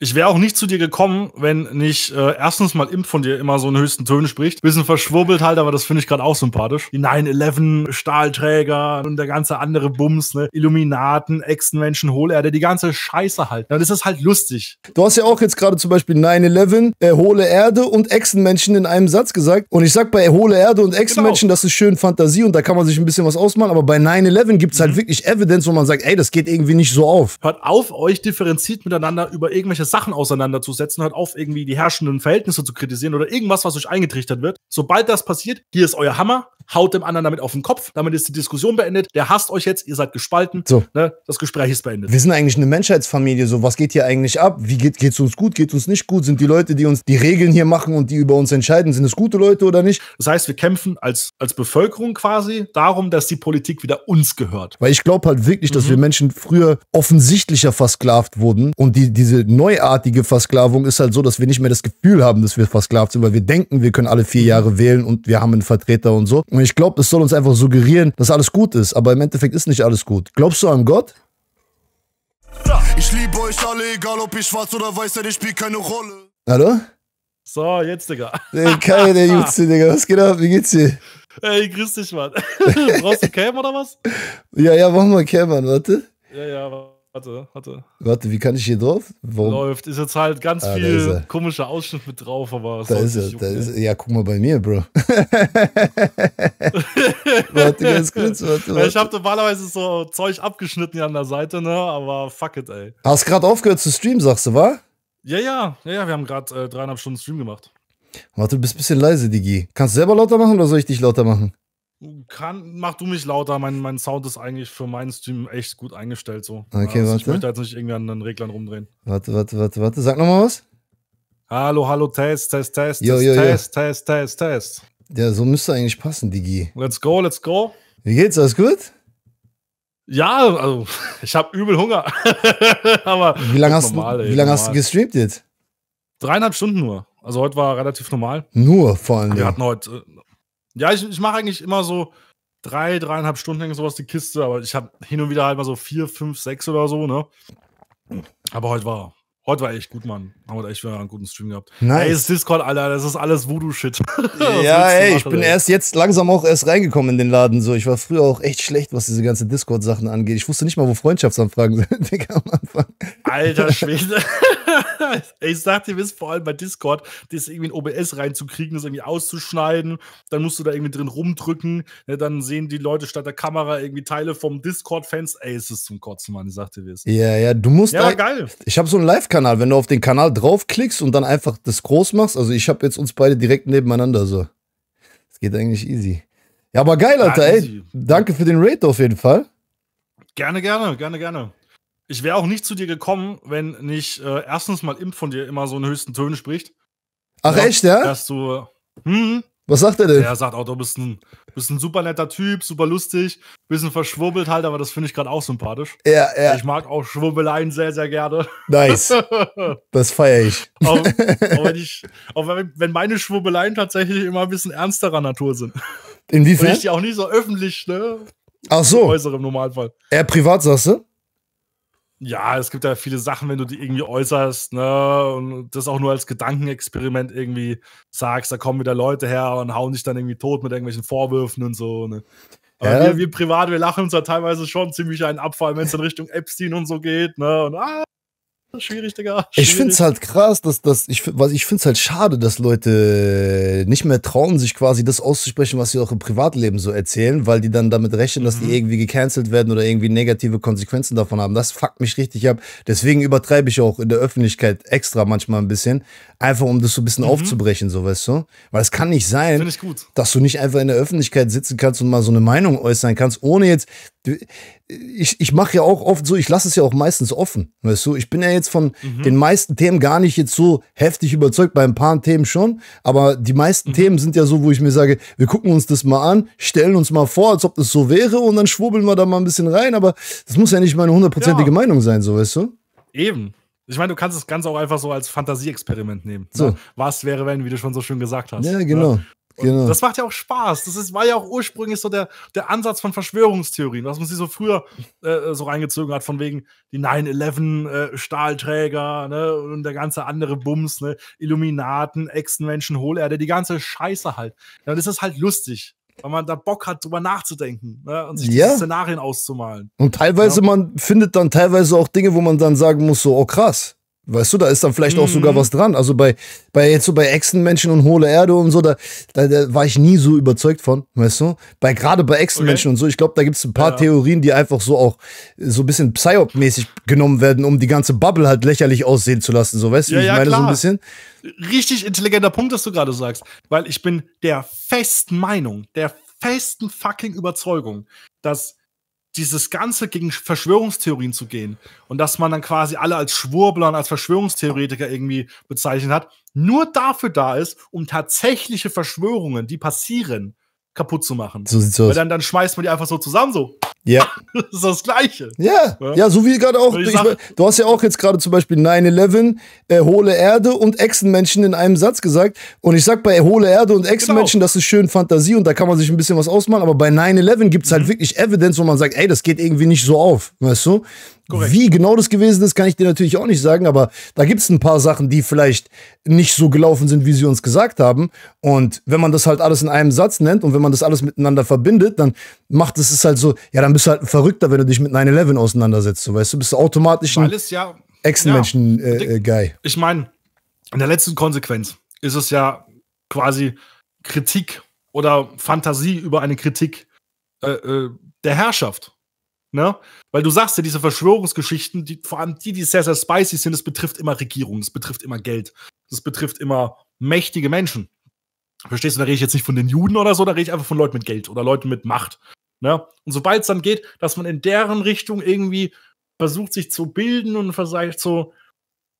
Ich wäre auch nicht zu dir gekommen, wenn nicht äh, erstens mal Imp von dir immer so in höchsten Tönen spricht. Bisschen verschwurbelt halt, aber das finde ich gerade auch sympathisch. Die 9-11, Stahlträger und der ganze andere Bums, ne? Illuminaten, Echsenmenschen, Hohlerde, die ganze Scheiße halt. Dann ist es halt lustig. Du hast ja auch jetzt gerade zum Beispiel 9-11, äh, Hohle Erde und Echsenmenschen in einem Satz gesagt. Und ich sag bei Hohle Erde und genau. Echsenmenschen, genau. das ist schön Fantasie und da kann man sich ein bisschen was ausmalen. Aber bei 9-11 gibt's halt mhm. wirklich Evidence, wo man sagt, ey, das geht irgendwie nicht so auf. Hört auf, euch differenziert miteinander über irgendwelche Sachen auseinanderzusetzen, hört auf, irgendwie die herrschenden Verhältnisse zu kritisieren oder irgendwas, was euch eingetrichtert wird. Sobald das passiert, hier ist euer Hammer, haut dem anderen damit auf den Kopf, damit ist die Diskussion beendet, der hasst euch jetzt, ihr seid gespalten, so. Ne? das Gespräch ist beendet. Wir sind eigentlich eine Menschheitsfamilie, so was geht hier eigentlich ab? Wie geht es uns gut, geht es uns nicht gut? Sind die Leute, die uns die Regeln hier machen und die über uns entscheiden, sind es gute Leute oder nicht? Das heißt, wir kämpfen als, als Bevölkerung quasi darum, dass die Politik wieder uns gehört. Weil ich glaube halt wirklich, dass mhm. wir Menschen früher offensichtlicher versklavt wurden und die, diese neu neuartige Versklavung ist halt so, dass wir nicht mehr das Gefühl haben, dass wir versklavt sind, weil wir denken, wir können alle vier Jahre wählen und wir haben einen Vertreter und so. Und ich glaube, das soll uns einfach suggerieren, dass alles gut ist. Aber im Endeffekt ist nicht alles gut. Glaubst du an Gott? Ich liebe euch alle, egal ob ich schwarz oder weiß seid, ich spiele keine Rolle. Hallo? So, jetzt, Digga. Ey, Kai, der Jutze, Digga. Was geht ab? Wie geht's dir? Ey, grüß dich, Mann. Brauchst du Cam oder was? Ja, ja, machen wir Cam, Mann. Warte. Ja, ja, hatte, hatte. Warte, wie kann ich hier drauf? Warum? Läuft. Ist jetzt halt ganz ah, viel komischer Ausschnitt mit drauf, aber. Da ist er, da ist er. Ja, guck mal bei mir, Bro. warte ganz kurz, warte, warte. Ich habe normalerweise so Zeug abgeschnitten hier an der Seite, ne? Aber fuck it, ey. Hast gerade aufgehört zu streamen, sagst du, wa? Ja, ja, ja, ja. Wir haben gerade äh, dreieinhalb Stunden Stream gemacht. Warte, du bist ein bisschen leise, Digi. Kannst du selber lauter machen oder soll ich dich lauter machen? Kann, mach du mich lauter. Mein, mein Sound ist eigentlich für meinen Stream echt gut eingestellt. So. Okay, also, warte. Ich möchte jetzt nicht irgendwie an den Reglern rumdrehen. Warte, warte, warte, warte. Sag nochmal was. Hallo, hallo, Test, Test, Test, yo, yo, Test, yo. Test, Test, Test. Ja, so müsste eigentlich passen, Digi. Let's go, let's go. Wie geht's? Alles gut? Ja, also ich habe übel Hunger. Aber wie lange hast, normal, ey, wie lang hast du gestreamt jetzt? Dreieinhalb Stunden nur. Also heute war relativ normal. Nur vor allem. Wir hatten heute äh, ja, ich, ich mache eigentlich immer so drei, dreieinhalb Stunden lang sowas die Kiste, aber ich habe hin und wieder halt mal so vier, fünf, sechs oder so, ne? Aber heute war, heute war echt gut, Mann haben wir echt wieder einen guten Stream gehabt. Nice. Ey, ist Discord, Alter, das ist alles Voodoo-Shit. ja, ey, machen, ich bin ey. erst jetzt langsam auch erst reingekommen in den Laden. So, ich war früher auch echt schlecht, was diese ganzen Discord-Sachen angeht. Ich wusste nicht mal, wo Freundschaftsanfragen sind, Digga, am Anfang. Alter Schwede. ich sag dir, wisst vor allem bei Discord, das irgendwie in OBS reinzukriegen, das irgendwie auszuschneiden, dann musst du da irgendwie drin rumdrücken, ne, dann sehen die Leute statt der Kamera irgendwie Teile vom Discord-Fans. Ey, es ist zum Kotzen, Mann, ich sag dir, wisst. Ja, ja, du musst. Ja, da, geil. Ich habe so einen Live-Kanal. Wenn du auf den Kanal draufklickst und dann einfach das groß machst. Also ich habe jetzt uns beide direkt nebeneinander so. Es geht eigentlich easy. Ja, aber geil, Alter, ja, ey. Danke für den Raid auf jeden Fall. Gerne, gerne, gerne, gerne. Ich wäre auch nicht zu dir gekommen, wenn nicht äh, erstens mal Imp von dir immer so in höchsten Tönen spricht. Ach ja, echt, ja? Dass du. Hm, Was sagt er denn? Er sagt auch, du bist ein bist ein super netter Typ, super lustig, bisschen verschwurbelt halt, aber das finde ich gerade auch sympathisch. Ja, ja. Ich mag auch Schwurbeleien sehr, sehr gerne. Nice. Das feiere ich. auch, auch, wenn, ich, auch wenn, meine Schwurbeleien tatsächlich immer ein bisschen ernsterer Natur sind. Inwiefern? Und ich die auch nicht so öffentlich, ne? Ach so. Äußere im Normalfall. Eher privat, sagst du? ja, es gibt ja viele Sachen, wenn du die irgendwie äußerst, ne, und das auch nur als Gedankenexperiment irgendwie sagst, da kommen wieder Leute her und hauen dich dann irgendwie tot mit irgendwelchen Vorwürfen und so, ne. Aber ja. wir, wir privat, wir lachen uns da teilweise schon ziemlich einen Abfall, wenn es in Richtung Epstein und so geht, ne, und ah, Schwierig, Digga. Schwierig. Ich finde es halt krass, dass das, ich, ich finde es halt schade, dass Leute nicht mehr trauen, sich quasi das auszusprechen, was sie auch im Privatleben so erzählen, weil die dann damit rechnen, mhm. dass die mhm. irgendwie gecancelt werden oder irgendwie negative Konsequenzen davon haben. Das fuckt mich richtig ab. Deswegen übertreibe ich auch in der Öffentlichkeit extra manchmal ein bisschen, einfach um das so ein bisschen mhm. aufzubrechen, so weißt du. Weil es kann nicht sein, dass du nicht einfach in der Öffentlichkeit sitzen kannst und mal so eine Meinung äußern kannst, ohne jetzt ich, ich mache ja auch oft so, ich lasse es ja auch meistens offen. Weißt du, ich bin ja jetzt von mhm. den meisten Themen gar nicht jetzt so heftig überzeugt, bei ein paar Themen schon, aber die meisten mhm. Themen sind ja so, wo ich mir sage, wir gucken uns das mal an, stellen uns mal vor, als ob das so wäre und dann schwurbeln wir da mal ein bisschen rein, aber das muss ja nicht meine hundertprozentige ja. Meinung sein, so weißt du? Eben. Ich meine, du kannst das Ganze auch einfach so als Fantasieexperiment nehmen. So. Ne? Was wäre, wenn, wie du schon so schön gesagt hast. Ja, genau. Ne? Genau. Das macht ja auch Spaß. Das ist, war ja auch ursprünglich so der, der Ansatz von Verschwörungstheorien, was man sich so früher äh, so reingezogen hat, von wegen die 9-11-Stahlträger äh, ne, und der ganze andere Bums, ne, Illuminaten, Echsenmenschen, Hohlerde, die ganze Scheiße halt. Ja, das ist halt lustig weil man da Bock hat, drüber nachzudenken ne? und sich yeah. Szenarien auszumalen. Und teilweise, ja. man findet dann teilweise auch Dinge, wo man dann sagen muss, so, oh krass, Weißt du, da ist dann vielleicht mm. auch sogar mhm. was dran. Also bei, bei jetzt so bei Echsenmenschen und hohle Erde und so, da, da, da war ich nie so überzeugt von, weißt du? Bei gerade bei Echsenmenschen okay. und so, ich glaube, da gibt es ein paar ja. Theorien, die einfach so auch so ein bisschen Psyop-mäßig genommen werden, um die ganze Bubble halt lächerlich aussehen zu lassen. So, weißt du, ja, ich ja, meine, klar. so ein bisschen. Richtig intelligenter Punkt, dass du gerade sagst. Weil ich bin der festen Meinung, der festen fucking Überzeugung, dass dieses Ganze gegen Verschwörungstheorien zu gehen und dass man dann quasi alle als Schwurbler und als Verschwörungstheoretiker irgendwie bezeichnet hat, nur dafür da ist, um tatsächliche Verschwörungen, die passieren, kaputt zu machen. So sieht's aus. Weil dann, dann schmeißt man die einfach so zusammen, so ja. Das ist das Gleiche. Ja, ja, ja so wie gerade auch. Ich ich mein, du hast ja auch jetzt gerade zum Beispiel 9-11, äh, hohle Erde und Echsenmenschen in einem Satz gesagt. Und ich sag bei hohle Erde und genau. Echsenmenschen, genau. das ist schön Fantasie und da kann man sich ein bisschen was ausmalen. Aber bei 9-11 gibt es halt mhm. wirklich Evidence, wo man sagt, ey, das geht irgendwie nicht so auf. Weißt du? Korrekt. Wie genau das gewesen ist, kann ich dir natürlich auch nicht sagen, aber da gibt es ein paar Sachen, die vielleicht nicht so gelaufen sind, wie sie uns gesagt haben. Und wenn man das halt alles in einem Satz nennt und wenn man das alles miteinander verbindet, dann macht es es halt so, ja, dann bist du halt ein Verrückter, wenn du dich mit 9-11 auseinandersetzt. So, weißt du, bist du automatisch ein ja, ex äh, äh, guy Ja. ich meine, in der letzten Konsequenz ist es ja quasi Kritik oder Fantasie über eine Kritik äh, äh, der Herrschaft. Ne? Weil du sagst ja, diese Verschwörungsgeschichten, die, vor allem die, die sehr, sehr spicy sind, es betrifft immer Regierungen, es betrifft immer Geld, es betrifft immer mächtige Menschen. Verstehst du, da rede ich jetzt nicht von den Juden oder so, da rede ich einfach von Leuten mit Geld oder Leuten mit Macht. Ne? Und sobald es dann geht, dass man in deren Richtung irgendwie versucht, sich zu bilden und vielleicht so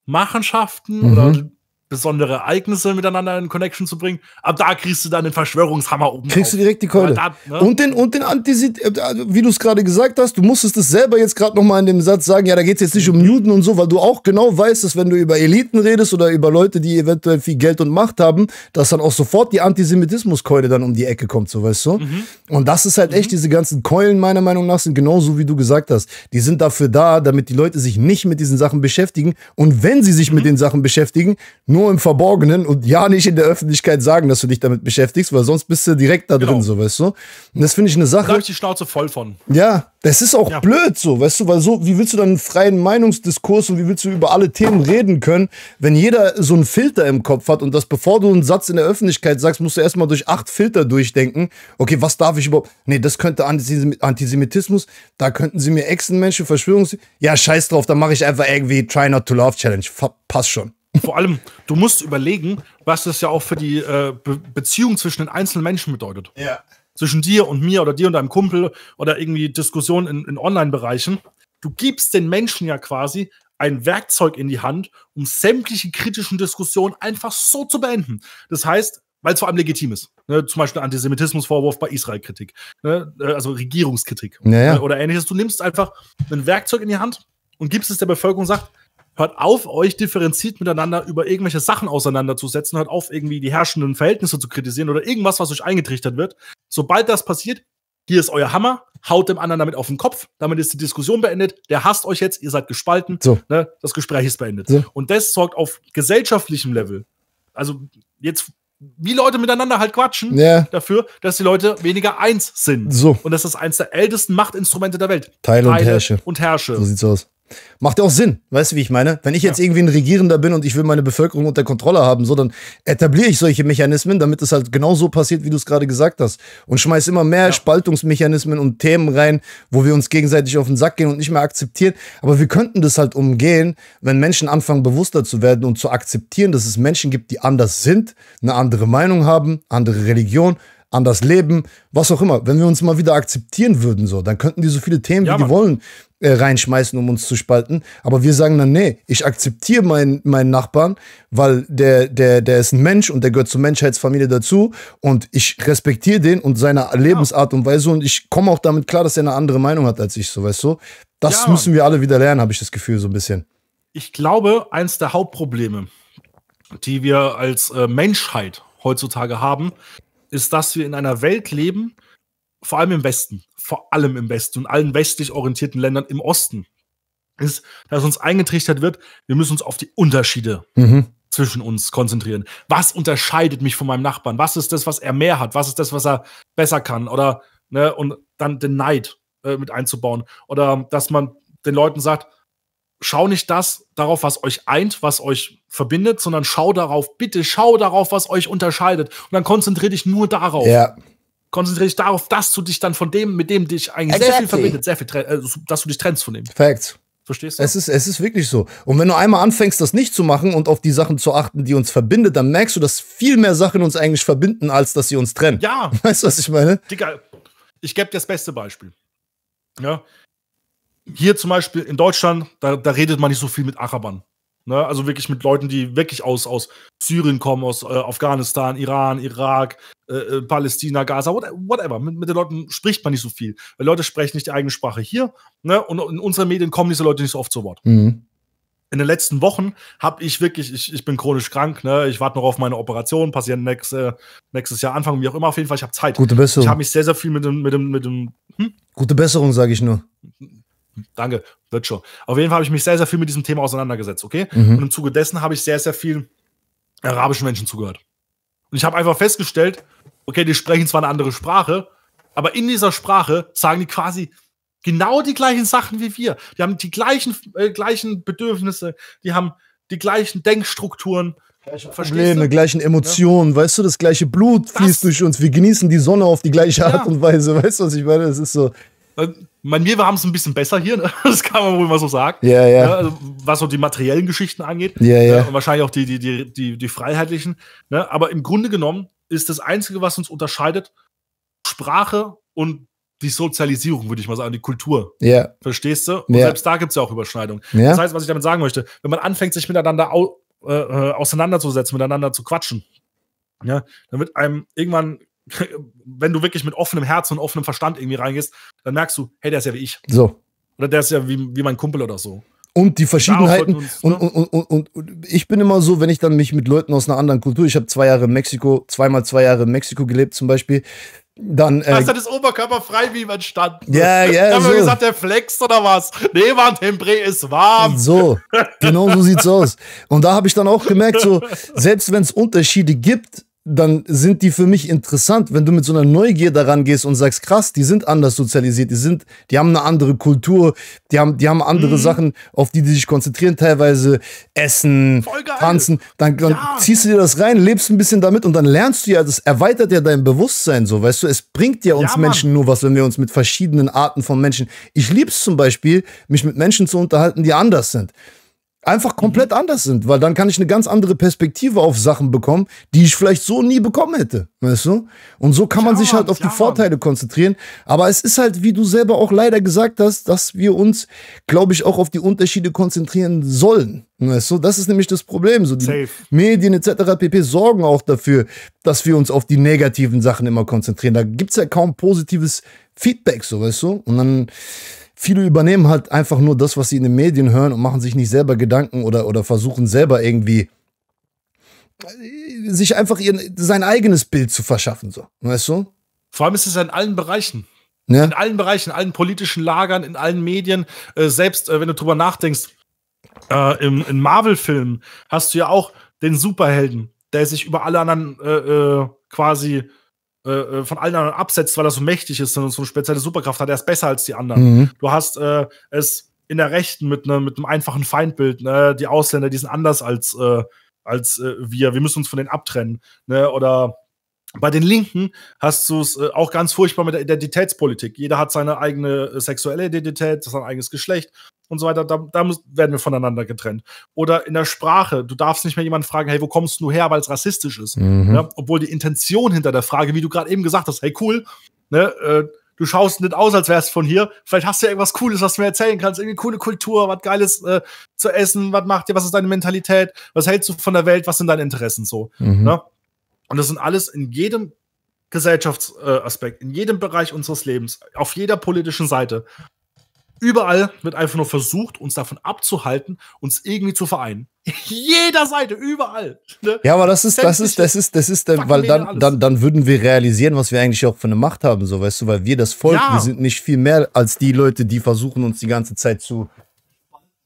Machenschaften mhm. oder besondere Ereignisse miteinander in Connection zu bringen. Ab da kriegst du dann den Verschwörungshammer oben. Kriegst drauf. du direkt die Keule. Da, ne? Und den, und den Antisit, wie du es gerade gesagt hast, du musstest es selber jetzt gerade nochmal in dem Satz sagen, ja, da geht es jetzt nicht um Newton und so, weil du auch genau weißt, dass wenn du über Eliten redest oder über Leute, die eventuell viel Geld und Macht haben, dass dann auch sofort die Antisemitismuskeule dann um die Ecke kommt, so weißt du. Mhm. Und das ist halt echt, mhm. diese ganzen Keulen meiner Meinung nach sind genauso, wie du gesagt hast. Die sind dafür da, damit die Leute sich nicht mit diesen Sachen beschäftigen. Und wenn sie sich mhm. mit den Sachen beschäftigen, nur nur im Verborgenen und ja nicht in der Öffentlichkeit sagen, dass du dich damit beschäftigst, weil sonst bist du direkt da genau. drin, so weißt du. Und das finde ich eine Sache. Da habe ich die Schnauze voll von. Ja, das ist auch ja. blöd so, weißt du, weil so, wie willst du dann einen freien Meinungsdiskurs und wie willst du über alle Themen reden können, wenn jeder so einen Filter im Kopf hat und das, bevor du einen Satz in der Öffentlichkeit sagst, musst du erstmal durch acht Filter durchdenken. Okay, was darf ich überhaupt? Nee, das könnte Antisemitismus, da könnten sie mir Echsenmenschen, Verschwörungs... Ja, scheiß drauf, dann mache ich einfach irgendwie Try Not to Love Challenge. Passt schon. Vor allem, du musst überlegen, was das ja auch für die äh, Be Beziehung zwischen den einzelnen Menschen bedeutet. Ja. Zwischen dir und mir oder dir und deinem Kumpel oder irgendwie Diskussionen in, in Online-Bereichen. Du gibst den Menschen ja quasi ein Werkzeug in die Hand, um sämtliche kritischen Diskussionen einfach so zu beenden. Das heißt, weil es vor allem legitim ist. Ne, zum Beispiel Antisemitismusvorwurf bei Israel-Kritik, ne, äh, also Regierungskritik naja. oder ähnliches. Du nimmst einfach ein Werkzeug in die Hand und gibst es der Bevölkerung und sagst, hört auf, euch differenziert miteinander über irgendwelche Sachen auseinanderzusetzen, hört auf, irgendwie die herrschenden Verhältnisse zu kritisieren oder irgendwas, was euch eingetrichtert wird. Sobald das passiert, hier ist euer Hammer, haut dem anderen damit auf den Kopf, damit ist die Diskussion beendet, der hasst euch jetzt, ihr seid gespalten, so. ne, das Gespräch ist beendet. So. Und das sorgt auf gesellschaftlichem Level, also jetzt wie Leute miteinander halt quatschen, yeah. dafür, dass die Leute weniger eins sind. So. Und das ist eines der ältesten Machtinstrumente der Welt. Teile, und Herrsche. Und Herrsche. So sieht's aus. Macht ja auch Sinn, weißt du, wie ich meine? Wenn ich jetzt ja. irgendwie ein Regierender bin und ich will meine Bevölkerung unter Kontrolle haben, so, dann etabliere ich solche Mechanismen, damit es halt genau so passiert, wie du es gerade gesagt hast. Und schmeiß immer mehr ja. Spaltungsmechanismen und Themen rein, wo wir uns gegenseitig auf den Sack gehen und nicht mehr akzeptieren. Aber wir könnten das halt umgehen, wenn Menschen anfangen, bewusster zu werden und zu akzeptieren, dass es Menschen gibt, die anders sind, eine andere Meinung haben, andere Religion, an das Leben, was auch immer. Wenn wir uns mal wieder akzeptieren würden, so, dann könnten die so viele Themen, ja, wie Mann. die wollen, äh, reinschmeißen, um uns zu spalten. Aber wir sagen dann, nee, ich akzeptiere meinen, meinen Nachbarn, weil der, der, der ist ein Mensch und der gehört zur Menschheitsfamilie dazu. Und ich respektiere den und seine Lebensart und Weise. Und ich komme auch damit klar, dass er eine andere Meinung hat als ich, so weißt du. Das ja, müssen wir alle wieder lernen, habe ich das Gefühl, so ein bisschen. Ich glaube, eins der Hauptprobleme, die wir als äh, Menschheit heutzutage haben, ist, dass wir in einer Welt leben, vor allem im Westen, vor allem im Westen und allen westlich orientierten Ländern im Osten, ist, dass uns eingetrichtert wird, wir müssen uns auf die Unterschiede mhm. zwischen uns konzentrieren. Was unterscheidet mich von meinem Nachbarn? Was ist das, was er mehr hat? Was ist das, was er besser kann? Oder, ne, und dann den Neid äh, mit einzubauen. Oder dass man den Leuten sagt, schau nicht das darauf, was euch eint, was euch verbindet, sondern schau darauf, bitte schau darauf, was euch unterscheidet. Und dann konzentriere dich nur darauf. Ja. Konzentriere dich darauf, dass du dich dann von dem, mit dem dich eigentlich exactly. sehr viel verbindet, sehr viel, also, dass du dich trennst von dem. Facts. Verstehst du? Es ist, es ist wirklich so. Und wenn du einmal anfängst, das nicht zu machen und auf die Sachen zu achten, die uns verbindet, dann merkst du, dass viel mehr Sachen uns eigentlich verbinden, als dass sie uns trennen. Ja. Weißt du, was ich meine? Digga, ich gebe dir das beste Beispiel. Ja, hier zum Beispiel in Deutschland, da, da redet man nicht so viel mit Arabern. Ne? Also wirklich mit Leuten, die wirklich aus, aus Syrien kommen, aus äh, Afghanistan, Iran, Irak, äh, äh Palästina, Gaza, whatever. Mit, mit, den Leuten spricht man nicht so viel. Weil Leute sprechen nicht die eigene Sprache hier. Ne? Und in unseren Medien kommen diese Leute nicht so oft zu Wort. Mhm. In den letzten Wochen habe ich wirklich, ich, ich bin chronisch krank, ne? ich warte noch auf meine Operation, passiert nächste, nächstes Jahr Anfang, wie auch immer, auf jeden Fall, ich habe Zeit. Gute Besserung. Ich habe mich sehr, sehr viel mit dem, mit dem, mit dem hm? Gute Besserung, sage ich nur. Danke, wird schon. Auf jeden Fall habe ich mich sehr, sehr viel mit diesem Thema auseinandergesetzt, okay? Mhm. Und im Zuge dessen habe ich sehr, sehr viel arabischen Menschen zugehört. Und ich habe einfach festgestellt, okay, die sprechen zwar eine andere Sprache, aber in dieser Sprache sagen die quasi genau die gleichen Sachen wie wir. Die haben die gleichen, äh, gleichen Bedürfnisse, die haben die gleichen Denkstrukturen. Gleiche Probleme, gleichen Emotionen, ja. weißt du, das gleiche Blut das fließt durch uns, wir genießen die Sonne auf die gleiche Art ja. und Weise, weißt du, was ich meine? Das ist so. Bei mir, wir haben es ein bisschen besser hier, ne? das kann man wohl mal so sagen. Ja, ja. Ne? Also, was so die materiellen Geschichten angeht. Ja, ne? ja. Und wahrscheinlich auch die, die, die, die, die freiheitlichen. Aber im Grunde genommen ist das Einzige, was uns unterscheidet, Sprache und die Sozialisierung, würde ich mal sagen, die Kultur. Ja. Verstehst du? Und selbst da gibt es ja auch Überschneidungen. Das heißt, was ich damit sagen möchte, wenn man anfängt, sich miteinander au äh, äh auseinanderzusetzen, miteinander zu quatschen, ja, dann wird einem irgendwann wenn du wirklich mit offenem Herz und offenem Verstand irgendwie reingehst, dann merkst du, hey, der ist ja wie ich. So. Oder der ist ja wie, wie mein Kumpel oder so. Und die Verschiedenheiten. Uns, ne? und, und, und, und, ich bin immer so, wenn ich dann mich mit Leuten aus einer anderen Kultur, ich habe zwei Jahre in Mexiko, zweimal zwei Jahre in Mexiko gelebt zum Beispiel, dann. Äh, also das Oberkörper frei, wie man stand. Ja, ja. Da haben so. wir gesagt, der flex oder was? Nee, Mann, Tempré ist warm. So, genau so sieht's aus. Und da habe ich dann auch gemerkt, so, selbst wenn es Unterschiede gibt, dann sind die für mich interessant, wenn du mit so einer Neugier daran gehst und sagst, krass, die sind anders sozialisiert, die sind, die haben eine andere Kultur, die haben, die haben andere mhm. Sachen, auf die die sich konzentrieren, teilweise Essen, Tanzen, dann, dann ja. ziehst du dir das rein, lebst ein bisschen damit und dann lernst du ja, das erweitert ja dein Bewusstsein so, weißt du, es bringt ja uns ja, Menschen nur was, wenn wir uns mit verschiedenen Arten von Menschen, ich lieb's zum Beispiel, mich mit Menschen zu unterhalten, die anders sind einfach mhm. komplett mhm. anders sind, weil dann kann ich eine ganz andere Perspektive auf Sachen bekommen, die ich vielleicht so nie bekommen hätte, weißt du? Und so kann man sich halt auf ja. die Vorteile konzentrieren, aber es ist halt, wie du selber auch leider gesagt hast, dass wir uns, glaube ich, auch auf die Unterschiede konzentrieren sollen, weißt du? Das ist nämlich das Problem, so die Safe. Medien etc. pp. sorgen auch dafür, dass wir uns auf die negativen Sachen immer konzentrieren. Da gibt es ja kaum positives Feedback, so, weißt du? Und dann viele übernehmen halt einfach nur das, was sie in den Medien hören und machen sich nicht selber Gedanken oder, oder versuchen selber irgendwie äh, sich einfach ihren, sein eigenes Bild zu verschaffen, so. Weißt du? Vor allem ist es in allen Bereichen. Ja? In allen Bereichen, in allen politischen Lagern, in allen Medien. Äh, selbst äh, wenn du drüber nachdenkst, äh, im, in Marvel-Filmen hast du ja auch den Superhelden, der sich über alle anderen äh, äh, quasi äh, äh, von allen anderen absetzt, weil er so mächtig ist und so eine spezielle Superkraft hat, er ist besser als die anderen. Mhm. Du hast äh, es in der Rechten mit, ne, mit einem einfachen Feindbild, ne? die Ausländer, die sind anders als, äh, als äh, wir, wir müssen uns von denen abtrennen. Ne? Oder bei den Linken hast du es auch ganz furchtbar mit der Identitätspolitik. Jeder hat seine eigene sexuelle Identität, sein eigenes Geschlecht und so weiter, da, da werden wir voneinander getrennt. Oder in der Sprache, du darfst nicht mehr jemanden fragen, hey, wo kommst du her, weil es rassistisch ist. Mhm. Ja, ne? obwohl die Intention hinter der Frage, wie du gerade eben gesagt hast, hey, cool, ne, äh, du schaust nicht aus, als wärst du von hier. Vielleicht hast du ja irgendwas Cooles, was du mir erzählen kannst. Irgendwie coole Kultur, was Geiles äh, zu essen, was macht dir, was ist deine Mentalität, was hältst du von der Welt, was sind deine Interessen so. Mhm. Ne? Und das sind alles in jedem Gesellschaftsaspekt, äh, in jedem Bereich unseres Lebens, auf jeder politischen Seite, Überall wird einfach nur versucht, uns davon abzuhalten, uns irgendwie zu vereinen. Jeder Seite, überall. Ne? Ja, aber das ist, das ist, das ist, das ist, das weil dann, dann, dann würden wir realisieren, was wir eigentlich auch für eine Macht haben, so weißt du, weil wir das Volk, ja. wir sind nicht viel mehr als die Leute, die versuchen, uns die ganze Zeit zu,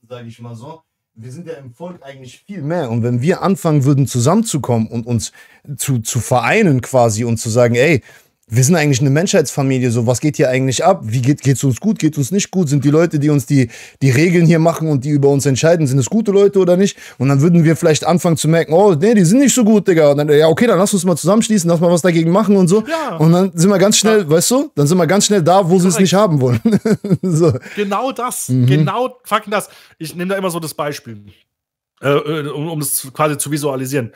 sage ich mal so. Wir sind ja im Volk eigentlich viel mehr. Und wenn wir anfangen würden, zusammenzukommen und uns zu, zu vereinen quasi und zu sagen, ey, wir sind eigentlich eine Menschheitsfamilie, so was geht hier eigentlich ab? Wie geht es uns gut, geht uns nicht gut? Sind die Leute, die uns die, die Regeln hier machen und die über uns entscheiden, sind es gute Leute oder nicht? Und dann würden wir vielleicht anfangen zu merken, oh, nee, die sind nicht so gut, Digga. Und dann, ja, okay, dann lass uns mal zusammenschließen, lass mal was dagegen machen und so. Ja. Und dann sind wir ganz schnell, ja. weißt du, dann sind wir ganz schnell da, wo sie es nicht haben wollen. so. Genau das, mhm. genau fucking das. Ich nehme da immer so das Beispiel, äh, äh um, um quasi zu visualisieren.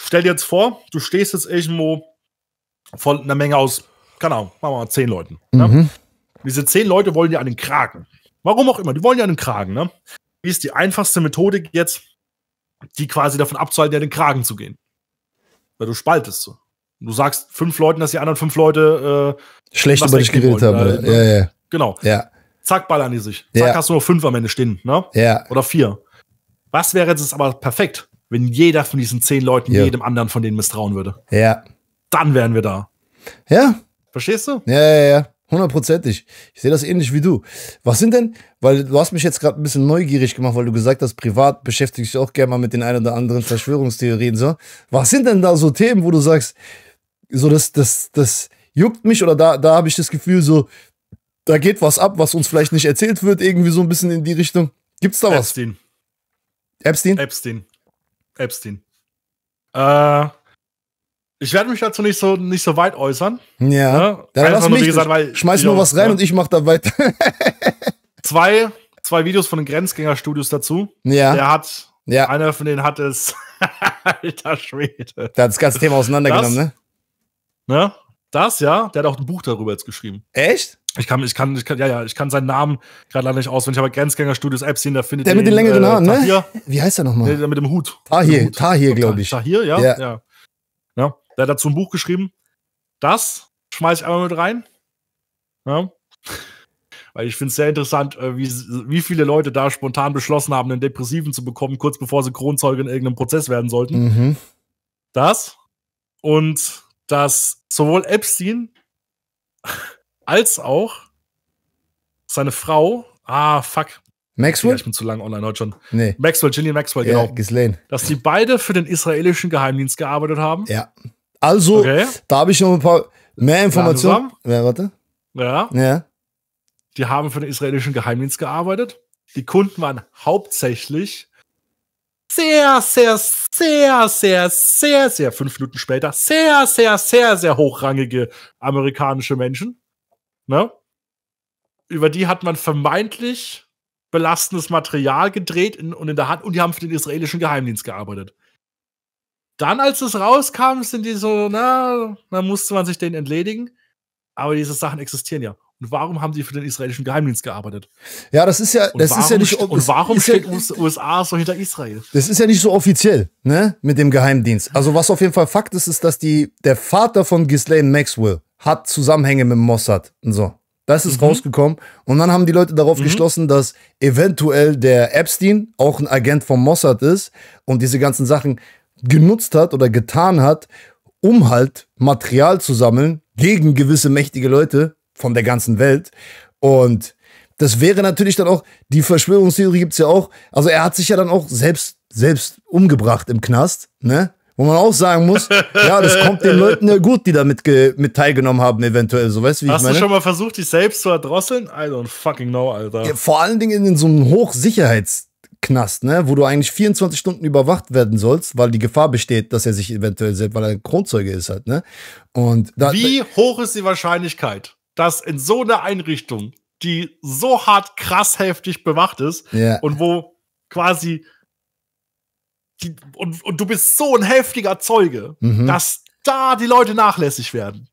Stell dir jetzt vor, du stehst jetzt irgendwo von einer Menge aus, keine Ahnung, machen wir mal zehn Leuten. Ne? Mhm. Diese zehn Leute wollen ja an den Kragen. Warum auch immer, die wollen ja an den Kragen. Ne? Wie ist die einfachste Methodik jetzt, die quasi davon abzuhalten, ja den Kragen zu gehen? Weil du spaltest so. Du sagst fünf Leuten, dass die anderen fünf Leute äh, schlecht über dich geredet haben. Oder? Ja, ja. Genau. Ja. Zack, ballern die sich. Zack, ja. hast du nur fünf am Ende stehen. Ne? Ja. Oder vier. Was wäre jetzt aber perfekt, wenn jeder von diesen zehn Leuten ja. jedem anderen von denen misstrauen würde? Ja dann wären wir da. Ja. Verstehst du? Ja, ja, ja. Hundertprozentig. Ich sehe das ähnlich wie du. Was sind denn, weil du hast mich jetzt gerade ein bisschen neugierig gemacht, weil du gesagt hast, privat beschäftige ich auch gerne mal mit den ein oder anderen Verschwörungstheorien. So. Was sind denn da so Themen, wo du sagst, so das, das, das juckt mich oder da, da habe ich das Gefühl, so, da geht was ab, was uns vielleicht nicht erzählt wird, irgendwie so ein bisschen in die Richtung. Gibt's da was? Epstein. Epstein? Epstein. Epstein. Äh, ich werde mich dazu nicht so, nicht so weit äußern. Ja. Ne? ja dann lass mich. Gesagt, weil, Schmeiß nur was rein ja. Ne? und ich mach da weiter. zwei, zwei Videos von den Grenzgängerstudios dazu. Ja. Der hat, ja. einer von denen hat es, alter Schwede. Der hat das ganze Thema auseinandergenommen, das, ne? Ne? Das, ja. Der hat auch ein Buch darüber jetzt geschrieben. Echt? Ich kann, ich kann, ich kann, ja, ja, ich kann seinen Namen gerade leider nicht auswendig, aber Grenzgängerstudios Apps sehen, da findet Der mit den längeren äh, Haaren, ne? Wie heißt der nochmal? Nee, der mit dem Hut. Tahir, Tahir, glaube ich. Tahir, ja, ja. ja. Der hat dazu ein Buch geschrieben. Das schmeiße ich einmal mit rein. Ja. Weil ich finde es sehr interessant, äh, wie, wie viele Leute da spontan beschlossen haben, einen Depressiven zu bekommen, kurz bevor sie Kronzeuge in irgendeinem Prozess werden sollten. Mhm. Das. Und dass sowohl Epstein als auch seine Frau, ah, fuck. Maxwell? ich bin zu lange online heute schon. Nee. Maxwell, Gillian Maxwell, genau. ja, genau. Ghislaine. Dass die beide für den israelischen Geheimdienst gearbeitet haben. Ja. Also, okay. da habe ich noch ein paar mehr Informationen. Ja, warte. Ja. ja. Die haben für den israelischen Geheimdienst gearbeitet. Die Kunden waren hauptsächlich sehr, sehr, sehr, sehr, sehr, sehr, fünf Minuten später, sehr, sehr, sehr, sehr hochrangige amerikanische Menschen. Ne? Über die hat man vermeintlich belastendes Material gedreht in, und in der Hand und die haben für den israelischen Geheimdienst gearbeitet. Dann, als es rauskam, sind die so, na, dann musste man sich denen entledigen. Aber diese Sachen existieren ja. Und warum haben die für den israelischen Geheimdienst gearbeitet? Ja, das ist ja, das warum, ist ja nicht. Und warum steht ja, USA so hinter Israel? Das ist ja nicht so offiziell, ne, mit dem Geheimdienst. Also was auf jeden Fall Fakt ist, ist, dass die der Vater von Ghislaine Maxwell hat Zusammenhänge mit Mossad und so. Das ist mhm. rausgekommen. Und dann haben die Leute darauf mhm. geschlossen, dass eventuell der Epstein auch ein Agent von Mossad ist und diese ganzen Sachen genutzt hat oder getan hat, um halt Material zu sammeln gegen gewisse mächtige Leute von der ganzen Welt. Und das wäre natürlich dann auch, die Verschwörungstheorie gibt es ja auch. Also er hat sich ja dann auch selbst, selbst umgebracht im Knast, ne? Wo man auch sagen muss, ja, das kommt den Leuten ja gut, die da mit, mit teilgenommen haben, eventuell. So, weißt, wie Hast ich meine? du schon mal versucht, dich selbst zu erdrosseln? I don't fucking know, Alter. Ja, vor allen Dingen in so einem Hochsicherheits- Knast, ne, wo du eigentlich 24 Stunden überwacht werden sollst, weil die Gefahr besteht, dass er sich eventuell selbst, weil er ein Kronzeuge ist halt, ne? Und da, wie hoch ist die Wahrscheinlichkeit, dass in so einer Einrichtung, die so hart krass heftig bewacht ist yeah. und wo quasi die, und, und du bist so ein heftiger Zeuge, mhm. dass da die Leute nachlässig werden.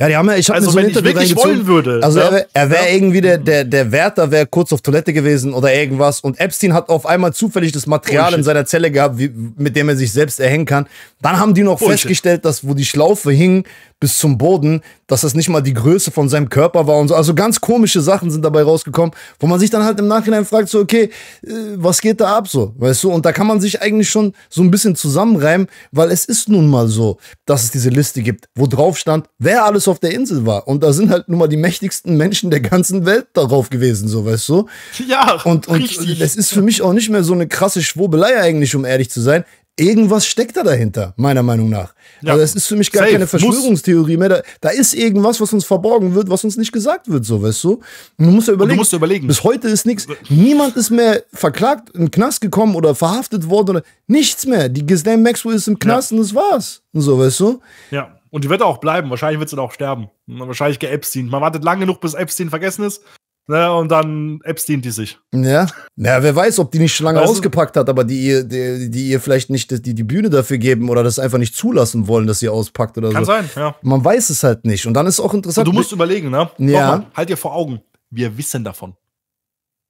Ja, die haben ja, ich habe also, mir so wenn ein Interview ich wirklich wollen würde. Also ja. er, ne? er wäre ja. irgendwie der, der, der Wärter wäre kurz auf Toilette gewesen oder irgendwas und Epstein hat auf einmal zufällig das Material oh, in seiner Zelle gehabt, wie, mit dem er sich selbst erhängen kann. Dann haben die noch oh, festgestellt, dass wo die Schlaufe hing bis zum Boden, dass das nicht mal die Größe von seinem Körper war und so. Also ganz komische Sachen sind dabei rausgekommen, wo man sich dann halt im Nachhinein fragt, so, okay, äh, was geht da ab so, weißt du? Und da kann man sich eigentlich schon so ein bisschen zusammenreimen, weil es ist nun mal so, dass es diese Liste gibt, wo drauf stand, wer alles auf auf der Insel war. Und da sind halt nun mal die mächtigsten Menschen der ganzen Welt darauf gewesen, so weißt du? Ja, und, und richtig. Es ist für mich auch nicht mehr so eine krasse Schwurbelei eigentlich, um ehrlich zu sein. Irgendwas steckt da dahinter, meiner Meinung nach. Ja. Also es ist für mich gar Safe. keine Verschwörungstheorie mehr. Da, da, ist irgendwas, was uns verborgen wird, was uns nicht gesagt wird, so weißt du. Und du musst ja überlegen. Musst überlegen. Bis heute ist nichts. Niemand ist mehr verklagt, im Knast gekommen oder verhaftet worden oder nichts mehr. Die Ghislaine Maxwell ist im Knast ja. und das war's. Und so weißt du. Ja. Und die wird auch bleiben. Wahrscheinlich wird sie dann auch sterben. Wahrscheinlich geepstein. Man wartet lange genug, bis Epstein vergessen ist. Ne, und dann Epstein die sich. Ja. Na, wer weiß, ob die nicht schon lange weißt also- ausgepackt hat, aber die, die, die ihr vielleicht nicht die, die Bühne dafür geben oder das einfach nicht zulassen wollen, dass sie auspackt oder Kann so. Kann sein, ja. Man weiß es halt nicht. Und dann ist auch interessant. Und du musst überlegen, ne? Ja. Nochmal, halt dir vor Augen, wir wissen davon.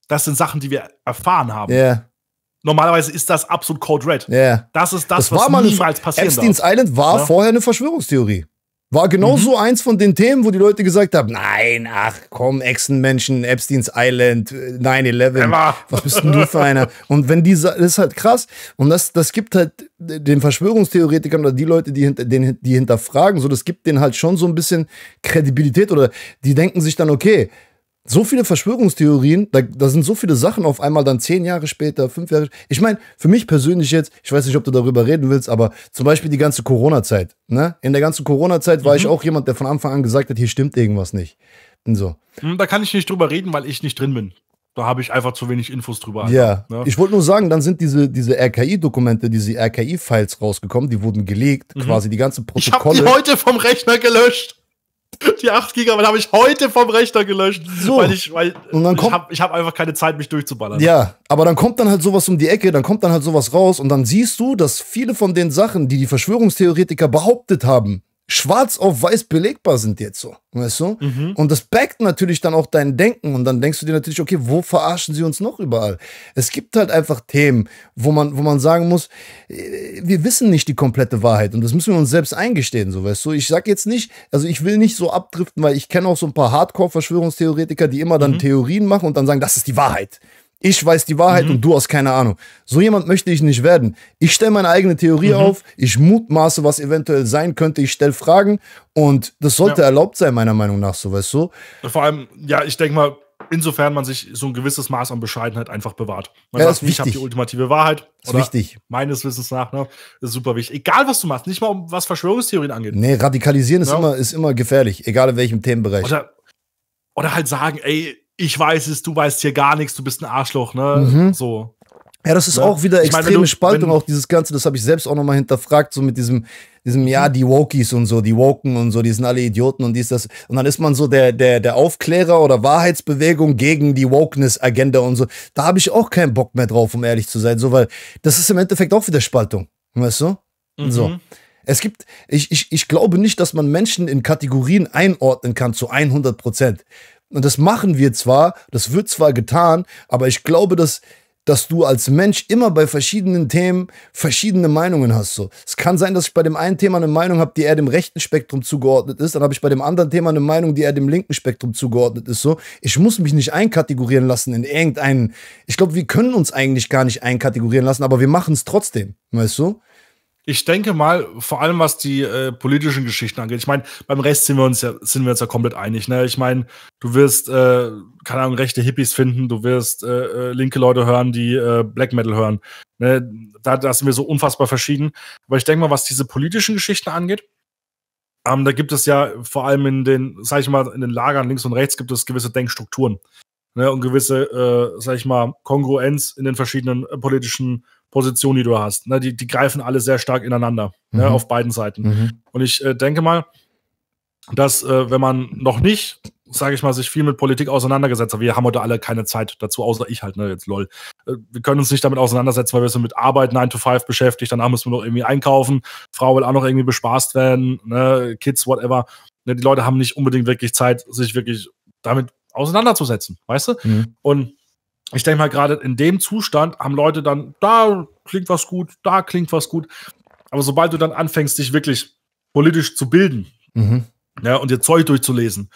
Das sind Sachen, die wir erfahren haben. Ja. Normalerweise ist das absolut Code Red. Yeah. Das ist das, das was mal niemals passiert. Epstein's darf. Island war ja? vorher eine Verschwörungstheorie. War genau mhm. so eins von den Themen, wo die Leute gesagt haben, nein, ach komm, Echsenmenschen, Epstein's Island, 9-11, äh, was bist denn du für einer? Und wenn diese, das ist halt krass. Und das, das gibt halt den Verschwörungstheoretikern oder die Leute, die, hinter, den, die hinterfragen, so, das gibt denen halt schon so ein bisschen Kredibilität oder die denken sich dann, okay, so viele Verschwörungstheorien, da, da, sind so viele Sachen auf einmal dann zehn Jahre später, fünf Jahre. Ich meine, für mich persönlich jetzt, ich weiß nicht, ob du darüber reden willst, aber zum Beispiel die ganze Corona-Zeit. Ne? In der ganzen Corona-Zeit war mhm. ich auch jemand, der von Anfang an gesagt hat, hier stimmt irgendwas nicht. Und so. Hm, da kann ich nicht drüber reden, weil ich nicht drin bin. Da habe ich einfach zu wenig Infos drüber. Ja. Ne? Ich wollte nur sagen, dann sind diese, diese RKI-Dokumente, diese RKI-Files rausgekommen, die wurden gelegt, mhm. quasi die ganzen Protokolle. Ich habe die heute vom Rechner gelöscht die 8 Gigabyte habe ich heute vom Rechner gelöscht. So. Weil ich, weil und dann kommt, ich habe ich hab einfach keine Zeit, mich durchzuballern. Ja, aber dann kommt dann halt sowas um die Ecke, dann kommt dann halt sowas raus und dann siehst du, dass viele von den Sachen, die die Verschwörungstheoretiker behauptet haben, schwarz auf weiß belegbar sind jetzt so, weißt du? Mhm. Und das backt natürlich dann auch dein Denken und dann denkst du dir natürlich, okay, wo verarschen sie uns noch überall? Es gibt halt einfach Themen, wo man, wo man sagen muss, äh, wir wissen nicht die komplette Wahrheit und das müssen wir uns selbst eingestehen, so, weißt du? Ich sag jetzt nicht, also ich will nicht so abdriften, weil ich kenne auch so ein paar Hardcore-Verschwörungstheoretiker, die immer dann mhm. Theorien machen und dann sagen, das ist die Wahrheit. Ich weiß die Wahrheit mhm. und du hast keine Ahnung. So jemand möchte ich nicht werden. Ich stelle meine eigene Theorie mhm. auf, ich mutmaße, was eventuell sein könnte, ich stelle Fragen und das sollte ja. erlaubt sein, meiner Meinung nach, so weißt du. Vor allem, ja, ich denke mal, insofern man sich so ein gewisses Maß an Bescheidenheit einfach bewahrt. Man ja, sagt, ich habe die ultimative Wahrheit. Ist wichtig. Meines Wissens nach, ne? Ist super wichtig. Egal, was du machst, nicht mal um was Verschwörungstheorien angeht. Nee, radikalisieren ja. ist, immer, ist immer gefährlich, egal in welchem Themenbereich. Oder, oder halt sagen, ey, ich weiß es, du weißt hier gar nichts, du bist ein Arschloch, ne? Mhm. So. Ja, das ist ne? auch wieder extreme meine, du, Spaltung, auch dieses Ganze, das habe ich selbst auch nochmal hinterfragt, so mit diesem, diesem, ja, die Wokies und so, die Woken und so, die sind alle Idioten und dies, das. Und dann ist man so der, der, der Aufklärer oder Wahrheitsbewegung gegen die Wokeness-Agenda und so. Da habe ich auch keinen Bock mehr drauf, um ehrlich zu sein, so, weil das ist im Endeffekt auch wieder Spaltung, weißt du? Mhm. So. Es gibt, ich, ich, ich glaube nicht, dass man Menschen in Kategorien einordnen kann zu 100 Prozent. Und das machen wir zwar, das wird zwar getan, aber ich glaube, dass dass du als Mensch immer bei verschiedenen Themen verschiedene Meinungen hast. So. Es kann sein, dass ich bei dem einen Thema eine Meinung habe, die eher dem rechten Spektrum zugeordnet ist, dann habe ich bei dem anderen Thema eine Meinung, die eher dem linken Spektrum zugeordnet ist. So. Ich muss mich nicht einkategorieren lassen in irgendeinen. Ich glaube, wir können uns eigentlich gar nicht einkategorieren lassen, aber wir machen es trotzdem, weißt du? Ich denke mal, vor allem was die äh, politischen Geschichten angeht. Ich meine, beim Rest sind wir uns ja, sind wir uns ja komplett einig. Ne? Ich meine, du wirst, äh, keine Ahnung, rechte Hippies finden, du wirst äh, äh linke Leute hören, die äh, Black Metal hören. Ne? Da, da sind wir so unfassbar verschieden. Aber ich denke mal, was diese politischen Geschichten angeht, ähm, da gibt es ja vor allem in den, sag ich mal, in den Lagern links und rechts gibt es gewisse Denkstrukturen ne? und gewisse, äh, sag ich mal, Kongruenz in den verschiedenen politischen Position, die du hast. Ne? Die, die greifen alle sehr stark ineinander ne? mhm. ne? auf beiden Seiten. Mhm. Und ich äh, denke mal, dass äh, wenn man noch nicht, sage ich mal, sich viel mit Politik auseinandergesetzt hat, wir haben heute alle keine Zeit dazu, außer ich halt, ne, jetzt lol. Äh, wir können uns nicht damit auseinandersetzen, weil wir sind mit Arbeit 9 to 5 beschäftigt, danach müssen wir noch irgendwie einkaufen, Frau will auch noch irgendwie bespaßt werden, ne, Kids, whatever. Ne, die Leute haben nicht unbedingt wirklich Zeit, sich wirklich damit auseinanderzusetzen, weißt du? Mhm. Und ich denke mal, gerade in dem Zustand haben Leute dann, da klingt was gut, da klingt was gut. Aber sobald du dann anfängst, dich wirklich politisch zu bilden, mhm. ja, ne, und dir Zeug durchzulesen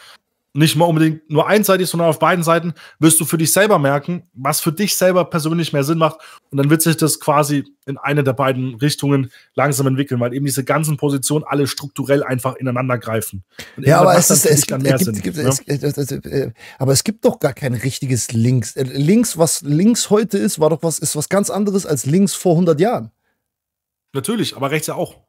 nicht mal unbedingt nur einseitig, sondern auf beiden Seiten wirst du für dich selber merken, was für dich selber persönlich mehr Sinn macht. Und dann wird sich das quasi in eine der beiden Richtungen langsam entwickeln, weil eben diese ganzen Positionen alle strukturell einfach ineinander greifen. Und ja, aber es, ist, es gibt, mehr es gibt, Sinn, gibt, ja? Ne? es, es, äh, aber es gibt doch gar kein richtiges Links. Äh, links, was links heute ist, war doch was, ist was ganz anderes als links vor 100 Jahren. Natürlich, aber rechts ja auch.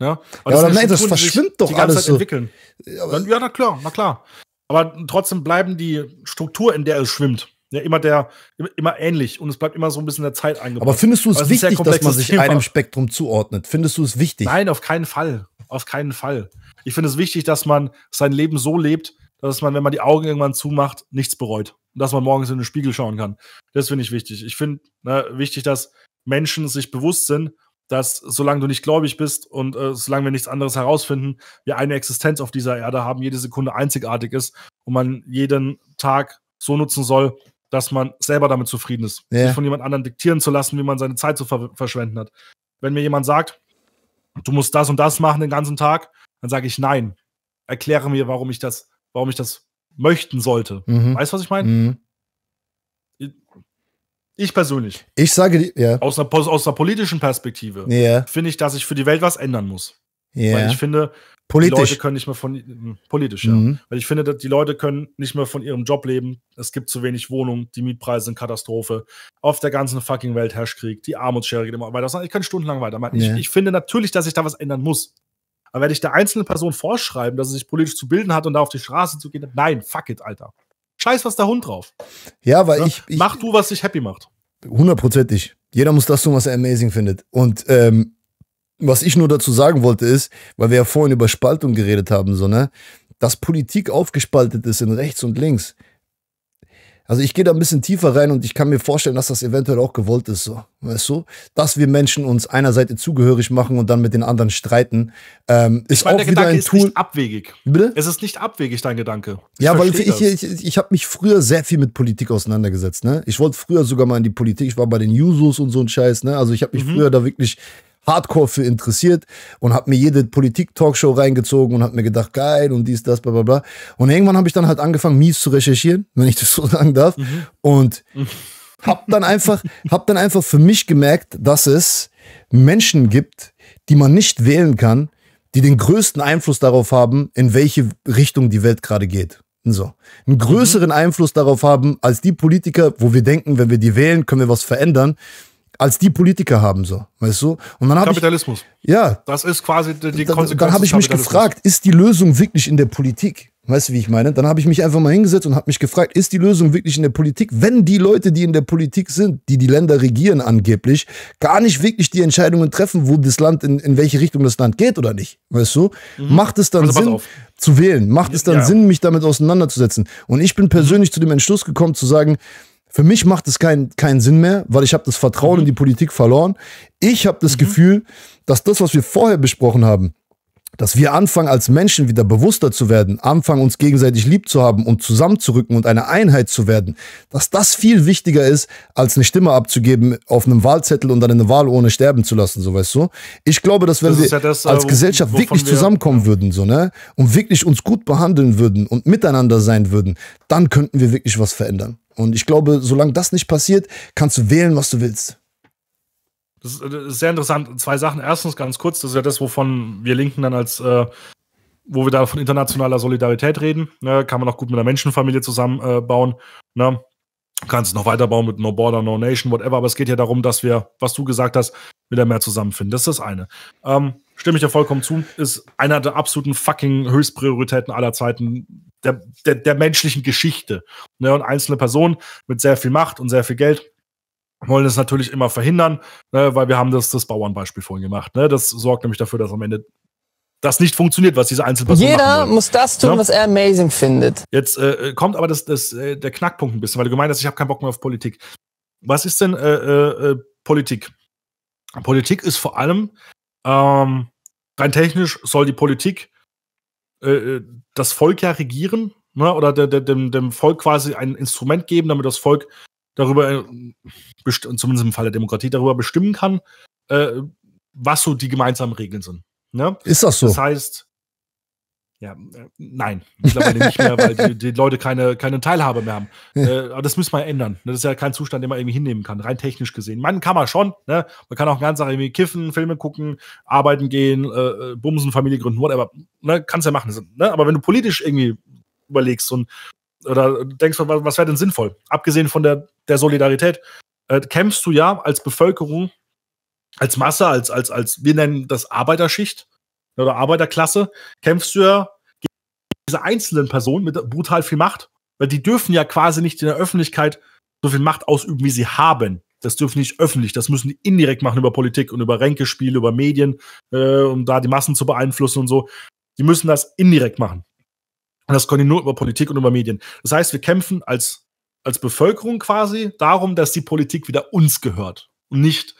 Ja, ne? aber ja, aber nein, das verschwimmt doch die ganze alles Zeit entwickeln. Dann, ja, na klar, na klar. Aber trotzdem bleiben die Struktur, in der es schwimmt, ja, immer der, immer ähnlich und es bleibt immer so ein bisschen der Zeit eingebaut. Aber findest du es das wichtig, dass man sich Thema. einem Spektrum zuordnet? Findest du es wichtig? Nein, auf keinen Fall. Auf keinen Fall. Ich finde es wichtig, dass man sein Leben so lebt, dass man, wenn man die Augen irgendwann zumacht, nichts bereut. Und dass man morgens in den Spiegel schauen kann. Das finde ich wichtig. Ich finde ne, wichtig, dass Menschen sich bewusst sind, dass solange du nicht gläubig bist und äh, solange wir nichts anderes herausfinden, wir eine Existenz auf dieser Erde haben, jede Sekunde einzigartig ist und man jeden Tag so nutzen soll, dass man selber damit zufrieden ist. Ja. Sich von jemand anderem diktieren zu lassen, wie man seine Zeit zu ver verschwenden hat. Wenn mir jemand sagt, du musst das und das machen den ganzen Tag, dann sage ich nein. Erkläre mir, warum ich das, warum ich das möchten sollte. Mhm. Weißt du, was ich meine? Mhm. Ich persönlich. Ich sage ja. Aus einer, aus einer politischen Perspektive ja. finde ich, dass ich für die Welt was ändern muss. Ja. Weil ich finde, politisch. die Leute können nicht mehr von hm, politisch, mhm. Weil ich finde, die Leute können nicht mehr von ihrem Job leben. Es gibt zu wenig Wohnungen, die Mietpreise sind Katastrophe. Auf der ganzen fucking Welt herrscht Krieg, die Armutsschere geht immer weiter. Ich kann stundenlang weitermachen. Ja. Ich, ich finde natürlich, dass ich da was ändern muss. Aber werde ich der einzelnen Person vorschreiben, dass sie sich politisch zu bilden hat und da auf die Straße zu gehen, nein, fuck it, Alter. Scheiß was der Hund drauf. Ja, weil ja? Ne? Ich, ich, Mach du, was dich happy macht. Hundertprozentig. Jeder muss das tun, was er amazing findet. Und ähm, was ich nur dazu sagen wollte ist, weil wir ja vorhin über Spaltung geredet haben, so, ne? Dass Politik aufgespaltet ist in rechts und links. Also ich gehe da ein bisschen tiefer rein und ich kann mir vorstellen, dass das eventuell auch gewollt ist, so, weißt du? Dass wir Menschen uns einer Seite zugehörig machen und dann mit den anderen streiten, ähm, ist ich meine, auch wieder Gedanke ein Tool. Ist nicht abwegig. Bitte? Es ist nicht abwegig dein Gedanke. Ich ja, weil ich, ich, ich, ich habe mich früher sehr viel mit Politik auseinandergesetzt. Ne, ich wollte früher sogar mal in die Politik. Ich war bei den Jusos und so ein Scheiß. Ne, also ich habe mich mhm. früher da wirklich hardcore für interessiert und habe mir jede Politik-Talkshow reingezogen und habe mir gedacht, geil und dies, das, bla bla bla. Und irgendwann habe ich dann halt angefangen, mies zu recherchieren, wenn ich das so sagen darf. Mhm. Und habe dann einfach, hab dann einfach für mich gemerkt, dass es Menschen gibt, die man nicht wählen kann, die den größten Einfluss darauf haben, in welche Richtung die Welt gerade geht. So. Einen mhm. größeren mhm. Einfluss darauf haben als die Politiker, wo wir denken, wenn wir die wählen, können wir was verändern als die Politiker haben, so, weißt du? Und dann Kapitalismus. Ich, ja. Das ist quasi die, Konsequenz. Dann, dann habe ich mich gefragt, ist die Lösung wirklich in der Politik? Weißt du, wie ich meine? Dann habe ich mich einfach mal hingesetzt und habe mich gefragt, ist die Lösung wirklich in der Politik, wenn die Leute, die in der Politik sind, die die Länder regieren angeblich, gar nicht wirklich die Entscheidungen treffen, wo das Land, in, in welche Richtung das Land geht oder nicht? Weißt du? Mhm. Macht es dann also Sinn zu wählen? Macht es dann ja. Sinn, mich damit auseinanderzusetzen? Und ich bin persönlich mhm. zu dem Entschluss gekommen, zu sagen, für mich macht es keinen keinen Sinn mehr, weil ich habe das Vertrauen mhm. in die Politik verloren. Ich habe das mhm. Gefühl, dass das, was wir vorher besprochen haben, dass wir anfangen, als Menschen wieder bewusster zu werden, anfangen, uns gegenseitig lieb zu haben und zusammenzurücken und eine Einheit zu werden, dass das viel wichtiger ist, als eine Stimme abzugeben auf einem Wahlzettel und dann eine Wahl ohne sterben zu lassen, so weißt du. Ich glaube, dass wenn das wir ja das, als wo, äh, Gesellschaft wirklich wir, zusammenkommen ja. würden, so, ne, und wirklich uns gut behandeln würden und miteinander sein würden, dann könnten wir wirklich was verändern. Und ich glaube, solange das nicht passiert, kannst du wählen, was du willst. Das ist, das äh, ist sehr interessant. Zwei Sachen. Erstens ganz kurz, das ist ja das, wovon wir Linken dann als, äh, wo wir da von internationaler Solidarität reden, ne? kann man auch gut mit einer Menschenfamilie zusammenbauen. Äh, ne? Kannst es noch weiterbauen mit No Border, No Nation, whatever. Aber es geht ja darum, dass wir, was du gesagt hast, wieder mehr zusammenfinden. Das ist das eine. Ähm, stimme ich dir vollkommen zu. Ist einer der absoluten fucking Höchstprioritäten aller Zeiten der, der, der menschlichen Geschichte. Ne? Und einzelne Personen mit sehr viel Macht und sehr viel Geld wollen das natürlich immer verhindern, ne? weil wir haben das, das Bauernbeispiel vorhin gemacht. Ne? Das sorgt nämlich dafür, dass am Ende das nicht funktioniert, was diese Einzelpersonen Jeder muss das tun, ja? Ne? was er amazing findet. Jetzt äh, äh, kommt aber das, das, äh, der Knackpunkt ein bisschen, weil du gemeint hast, ich habe keinen Bock mehr auf Politik. Was ist denn äh, äh, äh, Politik? Politik ist vor allem ähm, rein technisch soll die Politik äh, äh, das Volk ja regieren ne? oder de, de, dem, dem, Volk quasi ein Instrument geben, damit das Volk darüber, äh, zumindest im Fall der Demokratie, darüber bestimmen kann, äh, was so die gemeinsamen Regeln sind. Ne? Ist das so? Das heißt, ja, äh, nein, mittlerweile nicht mehr, weil die, die, Leute keine, keine Teilhabe mehr haben. Äh, aber das müssen wir ändern. Das ist ja kein Zustand, den man irgendwie hinnehmen kann, rein technisch gesehen. Man kann man schon, ne? Man kann auch ganz Tag irgendwie kiffen, Filme gucken, arbeiten gehen, äh, äh bumsen, Familie gründen, whatever. Ne? Kannst ja machen. Ne? Aber wenn du politisch irgendwie überlegst und oder denkst, was, was wäre denn sinnvoll? Abgesehen von der, der Solidarität, äh, kämpfst du ja als Bevölkerung, als Masse, als, als, als, wir nennen das Arbeiterschicht, oder Arbeiterklasse, kämpfst du ja gegen diese einzelnen Personen mit brutal viel Macht, weil die dürfen ja quasi nicht in der Öffentlichkeit so viel Macht ausüben, wie sie haben. Das dürfen nicht öffentlich, das müssen die indirekt machen über Politik und über Ränkespiele, über Medien, äh, um da die Massen zu beeinflussen und so. Die müssen das indirekt machen. Und das können die nur über Politik und über Medien. Das heißt, wir kämpfen als, als Bevölkerung quasi darum, dass die Politik wieder uns gehört und nicht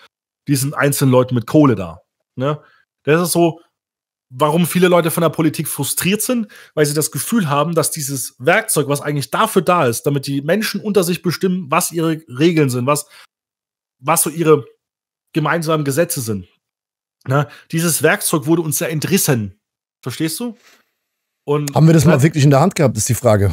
diesen einzelnen Leuten mit Kohle da. Ne? Das ist so warum viele Leute von der Politik frustriert sind, weil sie das Gefühl haben, dass dieses Werkzeug, was eigentlich dafür da ist, damit die Menschen unter sich bestimmen, was ihre Regeln sind, was, was so ihre gemeinsamen Gesetze sind. Na, ne? dieses Werkzeug wurde uns ja entrissen. Verstehst du? Und haben wir das mal wirklich in der Hand gehabt, ist die Frage.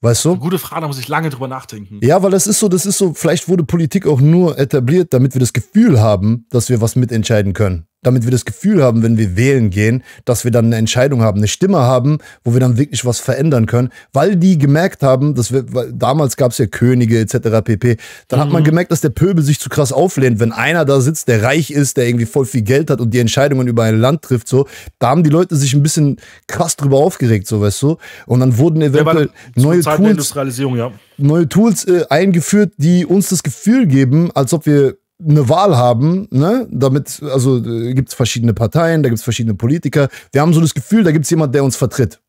Weißt du? Gute Frage, da muss ich lange drüber nachdenken. Ja, weil das ist so, das ist so, vielleicht wurde Politik auch nur etabliert, damit wir das Gefühl haben, dass wir was mitentscheiden können damit wir das Gefühl haben, wenn wir wählen gehen, dass wir dann eine Entscheidung haben, eine Stimme haben, wo wir dann wirklich was verändern können, weil die gemerkt haben, dass wir, weil damals gab es ja Könige etc. pp. Dann mhm. hat man mhm. gemerkt, dass der Pöbel sich zu krass auflehnt, wenn einer da sitzt, der reich ist, der irgendwie voll viel Geld hat und die Entscheidungen über ein Land trifft, so, da haben die Leute sich ein bisschen krass drüber aufgeregt, so weißt du. Und dann wurden eventuell ja, neue Tools, ja. neue Tools äh, eingeführt, die uns das Gefühl geben, als ob wir eine Wahl haben, ne? Damit, also äh, gibt es verschiedene Parteien, da gibt es verschiedene Politiker. Wir haben so das Gefühl, da gibt es jemand, der uns vertritt.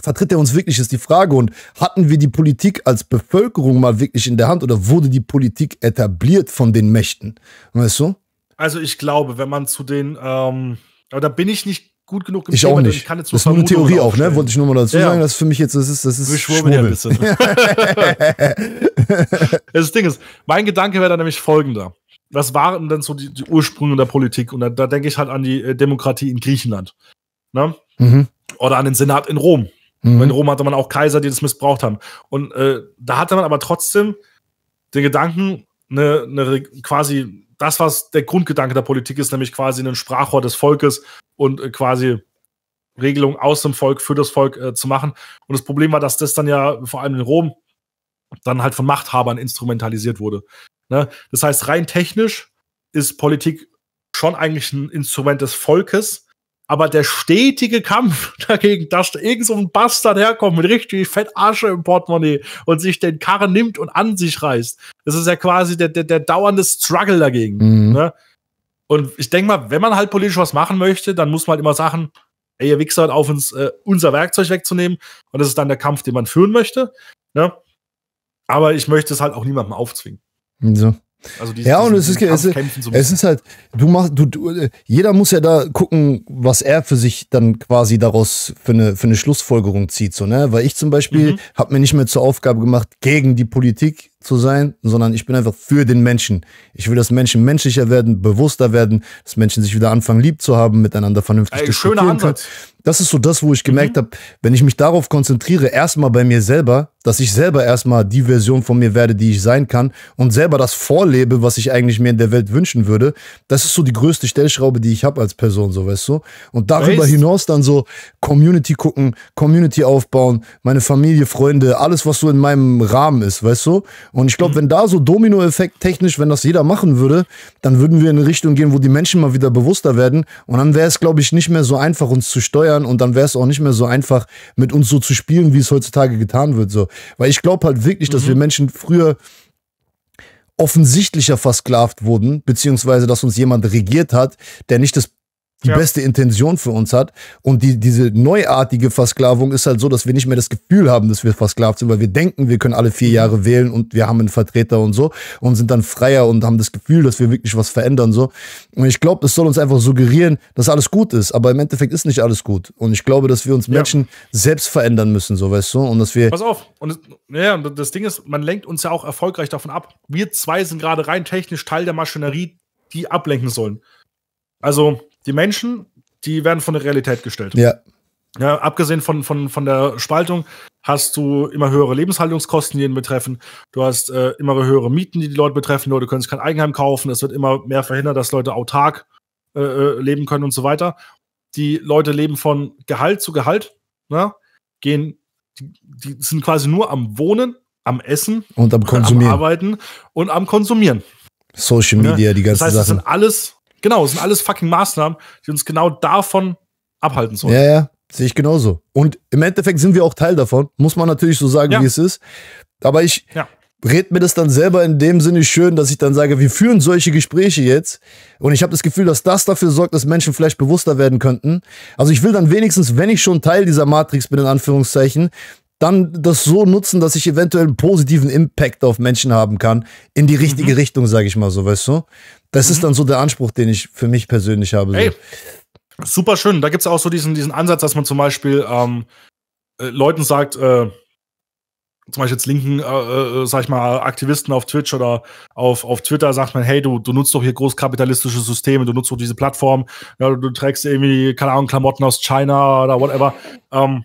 Vertritt er uns wirklich, ist die Frage. Und hatten wir die Politik als Bevölkerung mal wirklich in der Hand oder wurde die Politik etabliert von den Mächten? Weißt du? Also ich glaube, wenn man zu den, ähm, aber da bin ich nicht gut genug im ich Thema, auch nicht. das ist nur eine Theorie auch, ne? Wollte ich nur mal dazu ja. sagen, dass für mich jetzt das ist, das ist Schwurbel. Ja ein bisschen. das Ding ist, mein Gedanke wäre dann nämlich folgender was waren denn so die, die Ursprünge der Politik? Und da, da denke ich halt an die äh, Demokratie in Griechenland. Ne? Mhm. Oder an den Senat in Rom. Mhm. In Rom hatte man auch Kaiser, die das missbraucht haben. Und äh, da hatte man aber trotzdem den Gedanken, eine, eine, quasi das, was der Grundgedanke der Politik ist, nämlich quasi ein Sprachrohr des Volkes und äh, quasi Regelungen aus dem Volk für das Volk äh, zu machen. Und das Problem war, dass das dann ja vor allem in Rom dann halt von Machthabern instrumentalisiert wurde. Ne? Das heißt, rein technisch ist Politik schon eigentlich ein Instrument des Volkes, aber der stetige Kampf dagegen, dass da irgend so ein Bastard herkommt mit richtig fett Asche im Portemonnaie und sich den Karren nimmt und an sich reißt, das ist ja quasi der, der, der dauernde Struggle dagegen. Mhm. Ne? Und ich denke mal, wenn man halt politisch was machen möchte, dann muss man halt immer sagen, ey, ihr Wichser, auf uns äh, unser Werkzeug wegzunehmen. Und das ist dann der Kampf, den man führen möchte. Ne? Aber ich möchte es halt auch niemandem aufzwingen. So. Also dieses, ja, und es ist, es, so es ist halt, du machst, du, du, äh, jeder muss ja da gucken, was er für sich dann quasi daraus für eine, für eine Schlussfolgerung zieht, so, ne? Weil ich zum Beispiel mhm. habe mir nicht mehr zur Aufgabe gemacht, gegen die Politik zu sein, sondern ich bin einfach für den Menschen. Ich will, dass Menschen menschlicher werden, bewusster werden, dass Menschen sich wieder anfangen, lieb zu haben, miteinander vernünftig Ey, zu schöner Ansatz. Können das ist so das, wo ich gemerkt mhm. habe, wenn ich mich darauf konzentriere, erstmal bei mir selber, dass ich selber erstmal die Version von mir werde, die ich sein kann und selber das vorlebe, was ich eigentlich mir in der Welt wünschen würde, das ist so die größte Stellschraube, die ich habe als Person, so weißt du. Und darüber weißt? hinaus dann so Community gucken, Community aufbauen, meine Familie, Freunde, alles, was so in meinem Rahmen ist, weißt du. Und ich glaube, mhm. wenn da so Dominoeffekt technisch, wenn das jeder machen würde, dann würden wir in eine Richtung gehen, wo die Menschen mal wieder bewusster werden und dann wäre es, glaube ich, nicht mehr so einfach, uns zu steuern feiern und dann wäre es auch nicht mehr so einfach, mit uns so zu spielen, wie es heutzutage getan wird. So. Weil ich glaube halt wirklich, dass mhm. wir Menschen früher offensichtlicher versklavt wurden, beziehungsweise dass uns jemand regiert hat, der nicht das die ja. beste Intention für uns hat. Und die, diese neuartige Versklavung ist halt so, dass wir nicht mehr das Gefühl haben, dass wir versklavt sind, weil wir denken, wir können alle vier Jahre wählen und wir haben einen Vertreter und so und sind dann freier und haben das Gefühl, dass wir wirklich was verändern. So. Und ich glaube, das soll uns einfach suggerieren, dass alles gut ist. Aber im Endeffekt ist nicht alles gut. Und ich glaube, dass wir uns Menschen ja. selbst verändern müssen, so weißt du? Und dass wir. Pass auf. Und das, ja, das Ding ist, man lenkt uns ja auch erfolgreich davon ab. Wir zwei sind gerade rein technisch Teil der Maschinerie, die ablenken sollen. Also, die Menschen, die werden von der Realität gestellt. Ja. Ja, abgesehen von, von, von der Spaltung hast du immer höhere Lebenshaltungskosten, die ihn betreffen. Du hast äh, immer höhere Mieten, die die Leute betreffen. Leute können sich kein Eigenheim kaufen. Es wird immer mehr verhindert, dass Leute autark äh, äh leben können und so weiter. Die Leute leben von Gehalt zu Gehalt. Ne? Gehen, die, die sind quasi nur am Wohnen, am Essen und am Konsumieren. Am Arbeiten und am Konsumieren. Social ne? Media, ja? die ganzen Sachen. Das heißt, Sachen. das sind alles Genau, es sind alles fucking Maßnahmen, die uns genau davon abhalten sollen. Ja, ja, sehe ich genauso. Und im Endeffekt sind wir auch Teil davon, muss man natürlich so sagen, ja. wie es ist. Aber ich ja. red mir das dann selber in dem Sinne schön, dass ich dann sage, wir führen solche Gespräche jetzt. Und ich habe das Gefühl, dass das dafür sorgt, dass Menschen vielleicht bewusster werden könnten. Also ich will dann wenigstens, wenn ich schon Teil dieser Matrix bin, in Anführungszeichen, dann das so nutzen, dass ich eventuell einen positiven Impact auf Menschen haben kann, in die richtige mhm. Richtung, sage ich mal so, weißt du? Das mhm. ist dann so der Anspruch, den ich für mich persönlich habe. So. Ey, super schön. Da gibt es auch so diesen, diesen Ansatz, dass man zum Beispiel ähm, äh, Leuten sagt, äh, zum Beispiel jetzt linken, äh, äh, sag ich mal, Aktivisten auf Twitch oder auf, auf Twitter sagt man, hey, du, du nutzt doch hier großkapitalistische Systeme, du nutzt doch diese Plattform, ja, du, du, trägst irgendwie, keine Ahnung, Klamotten aus China oder whatever. Ähm,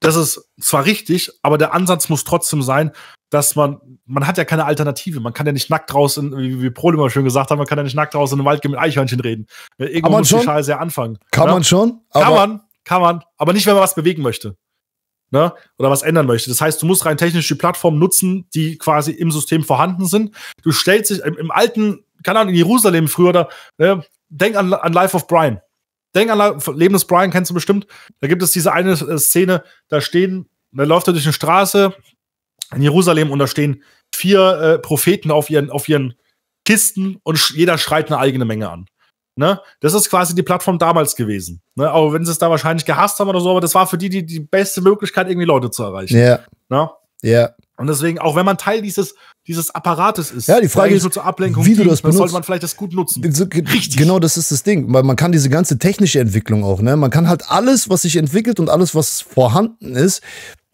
das ist zwar richtig, aber der Ansatz muss trotzdem sein, dass man, man hat ja keine Alternative. Man kann ja nicht nackt raus, in, wie, wie Prol immer schön gesagt hat, man kann ja nicht nackt raus in den Wald gehen mit Eichhörnchen reden. Irgendwo muss schon? die Scheiße ja anfangen. Kann oder? Ne? man schon? Aber kann man, kann man. Aber nicht, wenn man was bewegen möchte. Ne? Oder was ändern möchte. Das heißt, du musst rein technisch die Plattformen nutzen, die quasi im System vorhanden sind. Du stellst dich im, im alten, keine Ahnung, in Jerusalem früher, oder, ne? denk an, an Life of Brian. Denkanlage, Leben des Brian kennst du bestimmt. Da gibt es diese eine äh, Szene, da stehen, da läuft er durch eine Straße in Jerusalem und da stehen vier äh, Propheten auf ihren, auf ihren Kisten und sch jeder schreit eine eigene Menge an. Ne? Das ist quasi die Plattform damals gewesen. Ne? Auch wenn sie es da wahrscheinlich gehasst haben oder so, aber das war für die die, die beste Möglichkeit, irgendwie Leute zu erreichen. Ja. Ne? Ja. Und deswegen, auch wenn man Teil dieses dieses Apparates ist. Ja, die Frage ist, zur Ablenkung wie du das benutzt. sollte man vielleicht das gut nutzen. Richtig. Genau, das ist das Ding. Weil man kann diese ganze technische Entwicklung auch, ne? Man kann halt alles, was sich entwickelt und alles, was vorhanden ist,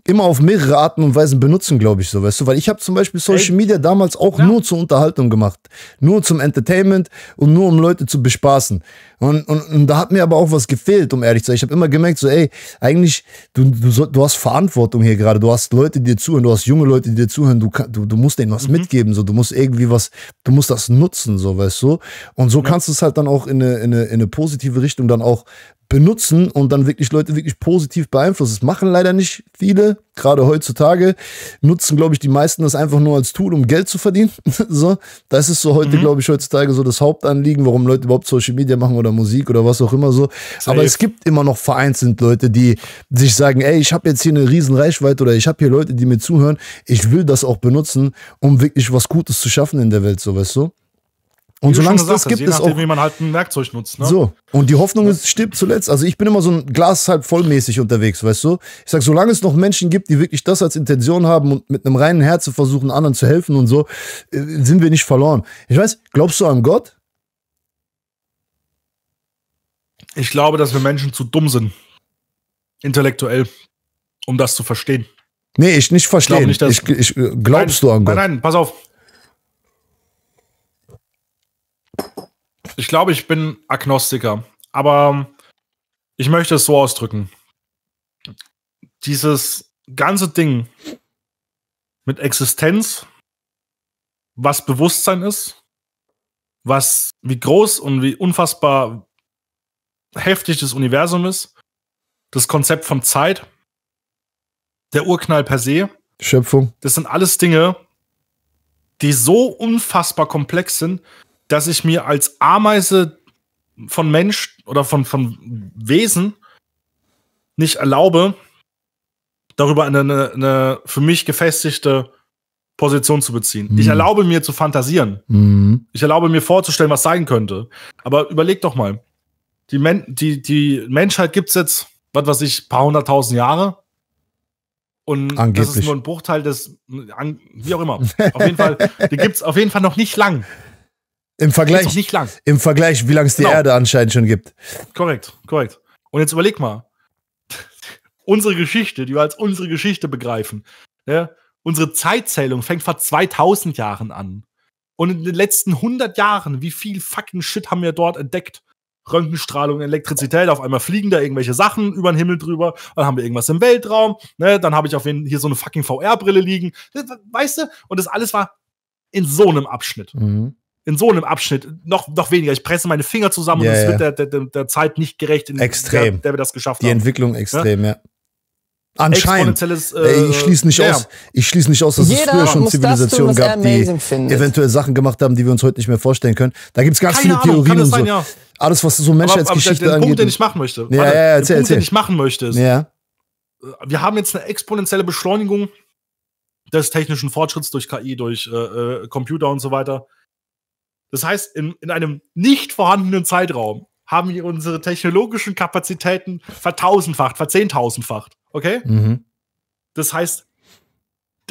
immer auf mehrere Arten und Weisen benutzen, glaube ich so, weißt du? Weil ich habe zum Beispiel Social Ey. Media damals auch ja. nur zur Unterhaltung gemacht, nur zum Entertainment und nur um Leute zu bespaßen. Und, und, und da hat mir aber auch was gefehlt, um ehrlich zu sein. Ich habe immer gemerkt, so, ey, eigentlich, du, du, du hast Verantwortung hier gerade. Du hast Leute, die dir zuhören, du hast junge Leute, die dir zuhören. Du, du, du musst denen was mhm. mitgeben, so. Du musst irgendwie was, du musst das nutzen, so, weißt du? Und so ja. kannst du es halt dann auch in eine, in, eine, in eine positive Richtung dann auch benutzen und dann wirklich Leute wirklich positiv beeinflussen. Das machen leider nicht viele, gerade heutzutage. Nutzen, glaube ich, die meisten das einfach nur als Tool, um Geld zu verdienen. so, das ist so heute, mhm. glaube ich, heutzutage so das Hauptanliegen, warum Leute überhaupt Social Media machen oder Musik oder was auch immer so. Safe. Aber es gibt immer noch vereinzelt Leute, die sich sagen, ey, ich habe jetzt hier eine riesen Reichweite oder ich habe hier Leute, die mir zuhören. Ich will das auch benutzen, um wirklich was Gutes zu schaffen in der Welt, so weißt du. Und solange es das gibt, je nachdem, ist auch. wie man halt ein Werkzeug nutzt. Ne? So. Und die Hoffnung ist, stirbt zuletzt. Also ich bin immer so ein Glas halb vollmäßig unterwegs, weißt du? Ich sag, solange es noch Menschen gibt, die wirklich das als Intention haben und mit einem reinen Herzen versuchen, anderen zu helfen und so, äh, sind wir nicht verloren. Ich weiß, glaubst du an Gott? Ich glaube, dass wir Menschen zu dumm sind. Intellektuell. Um das zu verstehen. Nee, ich nicht verstehe. Ich, glaub nicht, ich, ich äh, glaubst nein, du an Gott? Nein, nein, pass auf. Ich glaube, ich bin Agnostiker, aber ich möchte es so ausdrücken. Dieses ganze Ding mit Existenz, was Bewusstsein ist, was wie groß und wie unfassbar heftig das Universum ist, das Konzept von Zeit, der Urknall per se, Schöpfung. Das sind alles Dinge, die so unfassbar komplex sind, dass ich mir als Ameise von Mensch oder von, von Wesen nicht erlaube, darüber eine, eine, eine für mich gefestigte Position zu beziehen. Mhm. Ich erlaube mir zu fantasieren. Mhm. Ich erlaube mir vorzustellen, was sein könnte. Aber überleg doch mal. Die, Men die, die Menschheit gibt es jetzt, was weiß ich, paar hunderttausend Jahre. Und Angeblich. das ist nur ein Bruchteil des, wie auch immer. Auf jeden Fall, die gibt es auf jeden Fall noch nicht lang. Im Vergleich, nicht lang. Im Vergleich, wie lange es die genau. Erde anscheinend schon gibt. Korrekt, korrekt. Und jetzt überleg mal, unsere Geschichte, die wir als unsere Geschichte begreifen, ja, unsere Zeitzählung fängt vor 2000 Jahren an. Und in den letzten 100 Jahren, wie viel fucking Shit haben wir dort entdeckt? Röntgenstrahlung, Elektrizität, auf einmal fliegen da irgendwelche Sachen über den Himmel drüber, dann haben wir irgendwas im Weltraum, ne, dann habe ich auf jeden hier so eine fucking VR-Brille liegen, weißt du? Und das alles war in so einem Abschnitt. Mhm in so einem Abschnitt noch, noch weniger. Ich presse meine Finger zusammen ja, und es ja. wird der, der, der, Zeit nicht gerecht, in extrem. Der, der wir das geschafft Die haben. Die Entwicklung extrem, ja. ja. Anscheinend. Äh, ich schließe nicht, ja. aus. Ich schließ nicht aus, dass Jeder es früher schon Zivilisationen gab, die findet. eventuell Sachen gemacht haben, die wir uns heute nicht mehr vorstellen können. Da gibt es ganz Keine viele Ahnung, Theorien und sein, so. Ja. Alles, was so Menschheitsgeschichte angeht. Der Punkt, den ich machen möchte. Ja, ja, ja, erzähl, der Punkt, erzähl. den ich machen möchte, ist, ja. Äh, wir haben jetzt eine exponentielle Beschleunigung des technischen Fortschritts durch KI, durch äh, äh, Computer und so weiter. Das heißt, in, in einem nicht vorhandenen Zeitraum haben wir unsere technologischen Kapazitäten vertausendfacht, verzehntausendfacht. Okay? Mhm. Das heißt,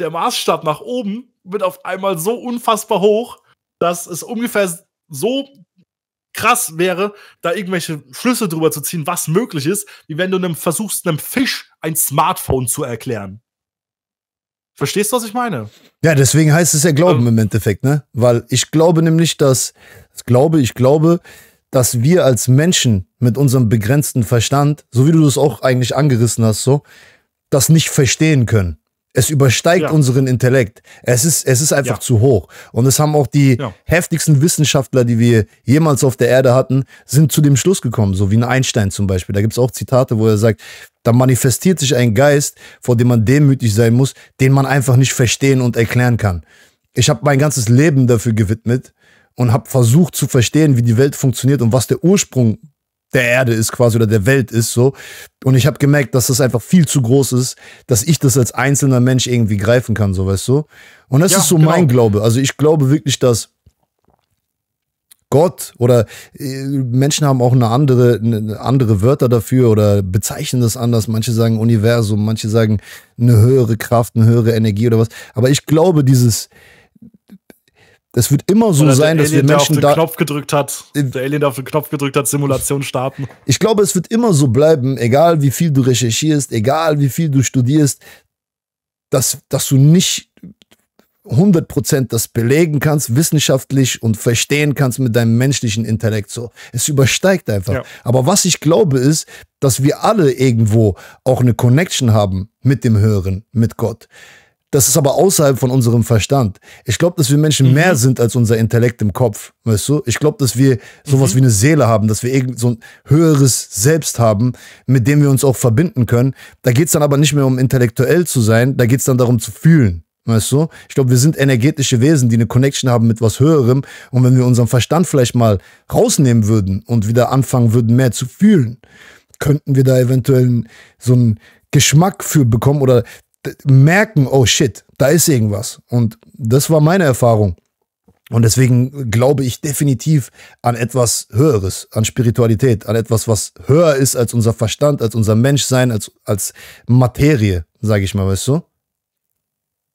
der Maßstab nach oben wird auf einmal so unfassbar hoch, dass es ungefähr so krass wäre, da irgendwelche Schlüsse drüber zu ziehen, was möglich ist, wie wenn du einem versuchst, einem Fisch ein Smartphone zu erklären. Verstehst du, was ich meine? Ja, deswegen heißt es ja Glauben ähm. im Endeffekt, ne? Weil ich glaube nämlich, dass, ich glaube, ich glaube, dass wir als Menschen mit unserem begrenzten Verstand, so wie du das auch eigentlich angerissen hast, so, das nicht verstehen können. Es übersteigt ja. unseren Intellekt. Es ist, es ist einfach ja. zu hoch. Und es haben auch die ja. heftigsten Wissenschaftler, die wir jemals auf der Erde hatten, sind zu dem Schluss gekommen, so wie ein Einstein zum Beispiel. Da gibt es auch Zitate, wo er sagt, da manifestiert sich ein Geist, vor dem man demütig sein muss, den man einfach nicht verstehen und erklären kann. Ich habe mein ganzes Leben dafür gewidmet und habe versucht zu verstehen, wie die Welt funktioniert und was der Ursprung der Erde ist quasi oder der Welt ist so. Und ich habe gemerkt, dass das einfach viel zu groß ist, dass ich das als einzelner Mensch irgendwie greifen kann, so weißt du. Und das ja, ist so genau. mein Glaube. Also ich glaube wirklich, dass Gott oder äh, Menschen haben auch eine andere, eine andere Wörter dafür oder bezeichnen das anders. Manche sagen Universum, manche sagen eine höhere Kraft, eine höhere Energie oder was. Aber ich glaube, dieses, es wird immer so Oder sein, dass Alien, wir Menschen der auf den da Knopf gedrückt hat. Äh, der Alien, der auf den Knopf gedrückt hat, Simulation starten. Ich glaube, es wird immer so bleiben, egal wie viel du recherchierst, egal wie viel du studierst, dass, dass du nicht 100% das belegen kannst, wissenschaftlich und verstehen kannst mit deinem menschlichen Intellekt so. Es übersteigt einfach. Ja. Aber was ich glaube ist, dass wir alle irgendwo auch eine Connection haben mit dem Hören, mit Gott. Das ist aber außerhalb von unserem Verstand. Ich glaube, dass wir Menschen mhm. mehr sind als unser Intellekt im Kopf, weißt du? Ich glaube, dass wir sowas mhm. wie eine Seele haben, dass wir irgend so ein höheres Selbst haben, mit dem wir uns auch verbinden können. Da geht es dann aber nicht mehr um intellektuell zu sein, da geht es dann darum zu fühlen. Weißt du? Ich glaube, wir sind energetische Wesen, die eine Connection haben mit was Höherem. Und wenn wir unseren Verstand vielleicht mal rausnehmen würden und wieder anfangen würden, mehr zu fühlen, könnten wir da eventuell so einen Geschmack für bekommen oder merken, oh shit, da ist irgendwas. Und das war meine Erfahrung. Und deswegen glaube ich definitiv an etwas Höheres, an Spiritualität, an etwas, was höher ist als unser Verstand, als unser Menschsein, als, als Materie, sage ich mal, weißt du?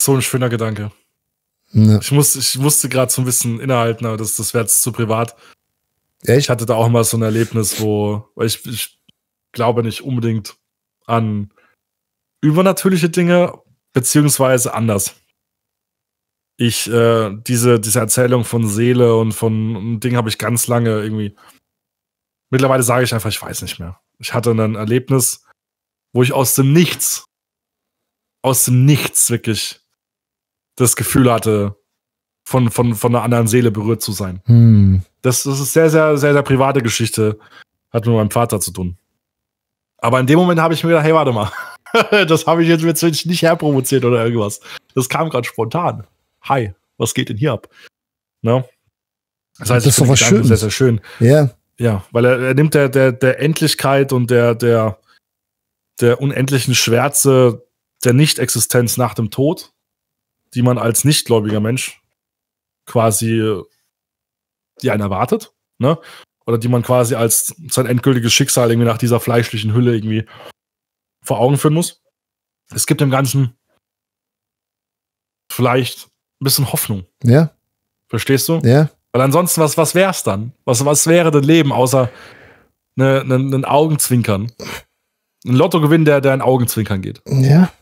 So ein schöner Gedanke. Ne. Ich, muss, ich musste gerade so ein bisschen innehalten, aber das, das wäre jetzt zu privat. Echt? Ich hatte da auch mal so ein Erlebnis, wo weil ich, ich glaube nicht unbedingt an übernatürliche Dinge, beziehungsweise anders. Ich, äh, diese, diese Erzählung von Seele und von um Ding habe ich ganz lange irgendwie. Mittlerweile sage ich einfach, ich weiß nicht mehr. Ich hatte ein Erlebnis, wo ich aus dem Nichts, aus dem Nichts wirklich das Gefühl hatte, von, von, von einer anderen Seele berührt zu sein. Hm. Das, das ist sehr, sehr, sehr, sehr private Geschichte. Hat mit meinem Vater zu tun. Aber in dem Moment habe ich mir gedacht, hey, warte mal. das habe ich jetzt letztendlich nicht herprovoziert oder irgendwas. Das kam gerade spontan. Hi, was geht denn hier ab? Ne? Das heißt, das ist doch was Schönes. Sehr, sehr schön. Ja. Yeah. Ja, weil er, er nimmt der, der, der Endlichkeit und der, der, der unendlichen Schwärze der Nicht-Existenz nach dem Tod, die man als nichtgläubiger Mensch quasi, die äh, einen erwartet, ne? Oder die man quasi als sein endgültiges Schicksal irgendwie nach dieser fleischlichen Hülle irgendwie vor Augen führen muss. Es gibt dem Ganzen vielleicht ein bisschen Hoffnung. Ja. Verstehst du? Ja. Weil ansonsten, was, was wäre es dann? Was, was wäre das Leben außer ne, ne, ein Augenzwinkern? Ein Lottogewinn, der, der ein Augenzwinkern geht. Ja.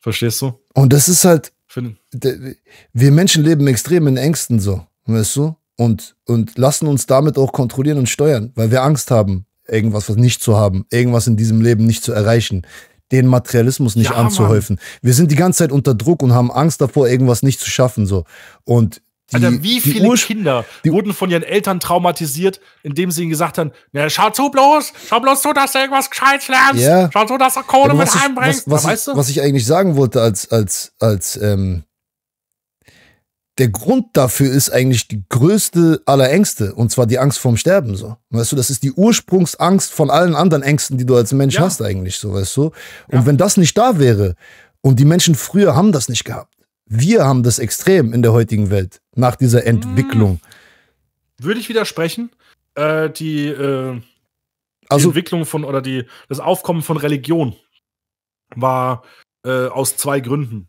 Verstehst du? Und das ist halt. Wir Menschen leben extrem in Ängsten so, weißt du? Und, und lassen uns damit auch kontrollieren und steuern, weil wir Angst haben irgendwas was nicht zu haben, irgendwas in diesem Leben nicht zu erreichen, den Materialismus nicht ja, anzuhäufen. Mann. Wir sind die ganze Zeit unter Druck und haben Angst davor, irgendwas nicht zu schaffen. So. Und die, Alter, wie viele Ursch Kinder wurden von ihren Eltern traumatisiert, indem sie ihnen gesagt haben, ne, schau zu bloß, schau bloß zu, dass du irgendwas Gescheites lernst, yeah. schau zu, dass du Kohle also ja, mit einbringst. heimbringst. Was, was, was ich eigentlich sagen wollte als, als, als ähm, der Grund dafür ist eigentlich die größte aller Ängste und zwar die Angst vorm Sterben so. Weißt du, das ist die Ursprungsangst von allen anderen Ängsten, die du als Mensch ja. hast eigentlich so, weißt du? Und ja. wenn das nicht da wäre und die Menschen früher haben das nicht gehabt. Wir haben das extrem in der heutigen Welt nach dieser Entwicklung. Hm. Würde ich widersprechen? Äh, die, äh, die also, Entwicklung von oder die das Aufkommen von Religion war äh, aus zwei Gründen.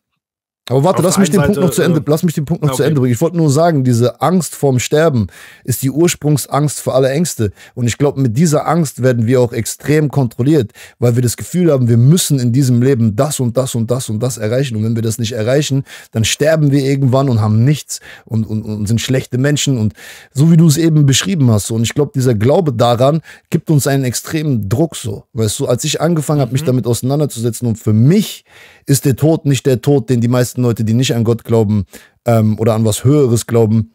Aber warte, lass mich den Seite, Punkt noch zu Ende, äh, lass mich den Punkt noch okay. zu Ende bringen. Ich wollte nur sagen, diese Angst vorm Sterben ist die Ursprungsangst für alle Ängste. Und ich glaube, mit dieser Angst werden wir auch extrem kontrolliert, weil wir das Gefühl haben, wir müssen in diesem Leben das und das und das und das erreichen. Und wenn wir das nicht erreichen, dann sterben wir irgendwann und haben nichts und, und, und sind schlechte Menschen. Und so wie du es eben beschrieben hast. Und ich glaube, dieser Glaube daran gibt uns einen extremen Druck so. Weißt du, als ich angefangen habe, mich mhm. damit auseinanderzusetzen und für mich ist der Tod nicht der Tod, den die meisten meisten Leute, die nicht an Gott glauben ähm, oder an was Höheres glauben,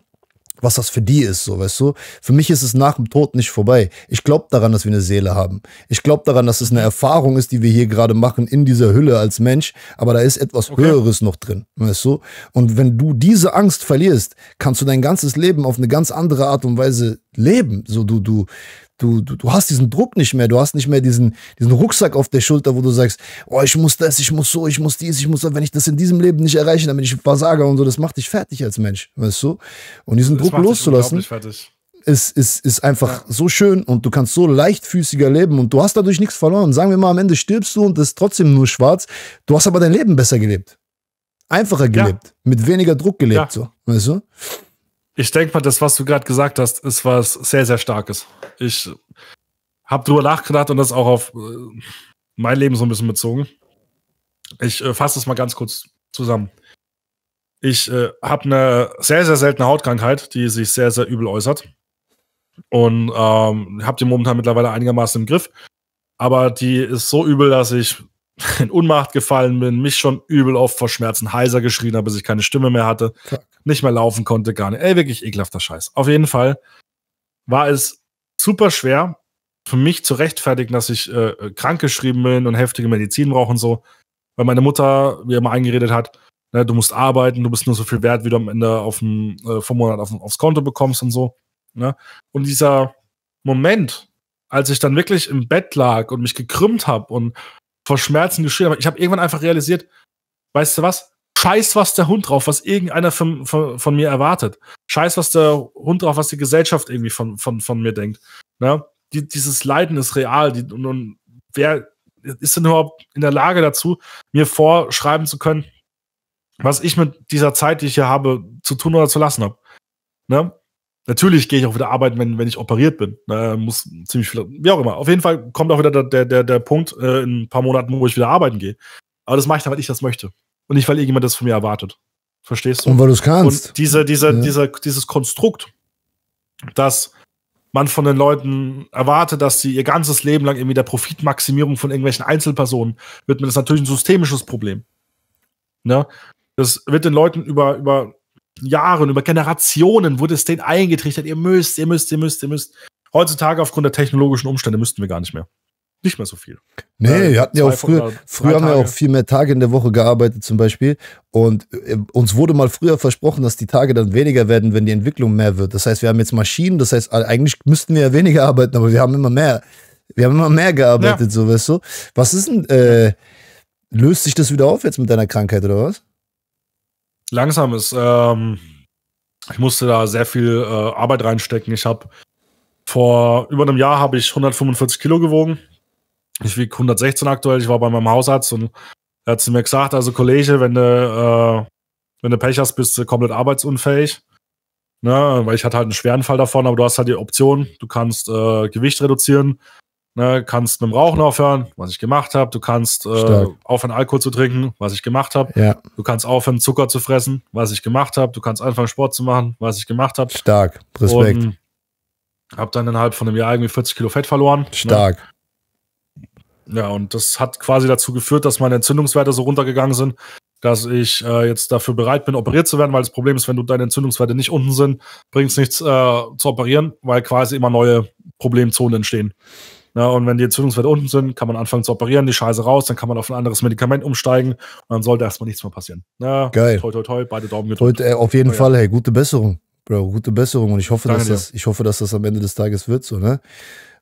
was das für die ist, so weißt du. Für mich ist es nach dem Tod nicht vorbei. Ich glaube daran, dass wir eine Seele haben. Ich glaube daran, dass es eine Erfahrung ist, die wir hier gerade machen in dieser Hülle als Mensch, aber da ist etwas okay. Höheres noch drin, weißt du. Und wenn du diese Angst verlierst, kannst du dein ganzes Leben auf eine ganz andere Art und Weise leben. So du du du, du, du hast diesen Druck nicht mehr, du hast nicht mehr diesen, diesen Rucksack auf der Schulter, wo du sagst, oh, ich muss das, ich muss so, ich muss dies, ich muss das, wenn ich das in diesem Leben nicht erreiche, dann bin ich ein Versager und so, das macht dich fertig als Mensch, weißt du? Und diesen das Druck loszulassen. Fertig. Ist, ist, ist einfach ja. so schön und du kannst so leichtfüßiger leben und du hast dadurch nichts verloren. Sagen wir mal, am Ende stirbst du und das ist trotzdem nur schwarz. Du hast aber dein Leben besser gelebt. Einfacher gelebt. Ja. Mit weniger Druck gelebt, ja. so. Weißt du? ich denke mal, das, was du gerade gesagt hast, ist was sehr, sehr Starkes. Ich habe drüber nachgedacht und das auch auf äh, mein Leben so ein bisschen bezogen. Ich äh, fasse es mal ganz kurz zusammen. Ich äh, habe eine sehr, sehr seltene Hautkrankheit, die sich sehr, sehr übel äußert. Und ähm, habe die momentan mittlerweile einigermaßen im Griff. Aber die ist so übel, dass ich in Unmacht gefallen bin, mich schon übel oft vor Schmerzen heiser geschrien habe, bis ich keine Stimme mehr hatte, Fuck. nicht mehr laufen konnte, gar nicht. Ey, wirklich ekelhafter Scheiß. Auf jeden Fall war es super schwer für mich zu rechtfertigen, dass ich äh, äh geschrieben bin und heftige Medizin brauche und so, weil meine Mutter mir immer eingeredet hat, ne, du musst arbeiten, du bist nur so viel wert, wie du am Ende auf dem, äh, vom Monat auf, aufs Konto bekommst und so. Ne? Und dieser Moment, als ich dann wirklich im Bett lag und mich gekrümmt habe und vor Schmerzen geschrien, aber ich habe irgendwann einfach realisiert, weißt du was? Scheiß was der Hund drauf, was irgendeiner von, von, von mir erwartet. Scheiß was der Hund drauf, was die Gesellschaft irgendwie von, von, von mir denkt. Ne? Die, dieses Leiden ist real. Die, und, und wer ist denn überhaupt in der Lage dazu, mir vorschreiben zu können, was ich mit dieser Zeit, die ich hier habe, zu tun oder zu lassen habe? Ne? Natürlich gehe ich auch wieder arbeiten, wenn, wenn ich operiert bin. Äh, muss ziemlich viel, wie auch immer. Auf jeden Fall kommt auch wieder der, der, der, der Punkt äh, in ein paar Monaten, wo ich wieder arbeiten gehe. Aber das mache ich dann, weil ich das möchte. Und nicht, weil irgendjemand das von mir erwartet. Verstehst du? Und weil du es kannst. Und diese, diese, ja. Diese, dieses Konstrukt, dass man von den Leuten erwartet, dass sie ihr ganzes Leben lang irgendwie der Profitmaximierung von irgendwelchen Einzelpersonen widmen, ist natürlich ein systemisches Problem. Ne? Das wird den Leuten über, über Jahren, über Generationen wurde es denen eingetrichtert, ihr müsst, ihr müsst, ihr müsst, ihr müsst. Heutzutage aufgrund der technologischen Umstände müssten wir gar nicht mehr. Nicht mehr so viel. Nee, wir hatten ja auch früher, früher haben wir auch viel mehr Tage in der Woche gearbeitet zum Beispiel. Und äh, uns wurde mal früher versprochen, dass die Tage dann weniger werden, wenn die Entwicklung mehr wird. Das heißt, wir haben jetzt Maschinen, das heißt, eigentlich müssten wir ja weniger arbeiten, aber wir haben immer mehr. Wir haben immer mehr gearbeitet, ja. so weißt du. Was ist denn, äh, löst sich das wieder auf jetzt mit deiner Krankheit oder was? langsam ist. Ähm, ich musste da sehr viel äh, Arbeit reinstecken. Ich habe vor über einem Jahr habe ich 145 Kilo gewogen. Ich wiege 116 aktuell. Ich war bei meinem Hausarzt und er hat zu mir gesagt, also Kollege, wenn du, äh, wenn du Pech hast, bist du komplett arbeitsunfähig. Ne? Weil ich hatte halt einen schweren Fall davon, aber du hast halt die Option, du kannst äh, Gewicht reduzieren, Ne, kannst mit dem Rauchen aufhören, was ich gemacht habe. Du kannst äh, aufhören, Alkohol zu trinken, was ich gemacht habe. Ja. Du kannst aufhören, Zucker zu fressen, was ich gemacht habe. Du kannst anfangen, Sport zu machen, was ich gemacht habe. Stark, Respekt. Und hab dann innerhalb von einem Jahr irgendwie 40 Kilo Fett verloren. Ne? Stark. Ne? Ja, und das hat quasi dazu geführt, dass meine Entzündungswerte so runtergegangen sind, dass ich äh, jetzt dafür bereit bin, operiert zu werden, weil das Problem ist, wenn du deine Entzündungswerte nicht unten sind, bringt es nichts äh, zu operieren, weil quasi immer neue Problemzonen entstehen. Ja, ne, und wenn die Entzündungswerte unten sind, kann man anfangen zu operieren, die Scheiße raus, dann kann man auf ein anderes Medikament umsteigen und dann sollte erstmal nichts mehr passieren. Ja, ne? Geil. Toi, toi, toi, beide Daumen gedrückt. Toi, äh, auf jeden oh, Fall, ja. hey, gute Besserung. Bro, gute Besserung und ich hoffe, dass das, ich hoffe, dass das am Ende des Tages wird, so, ne?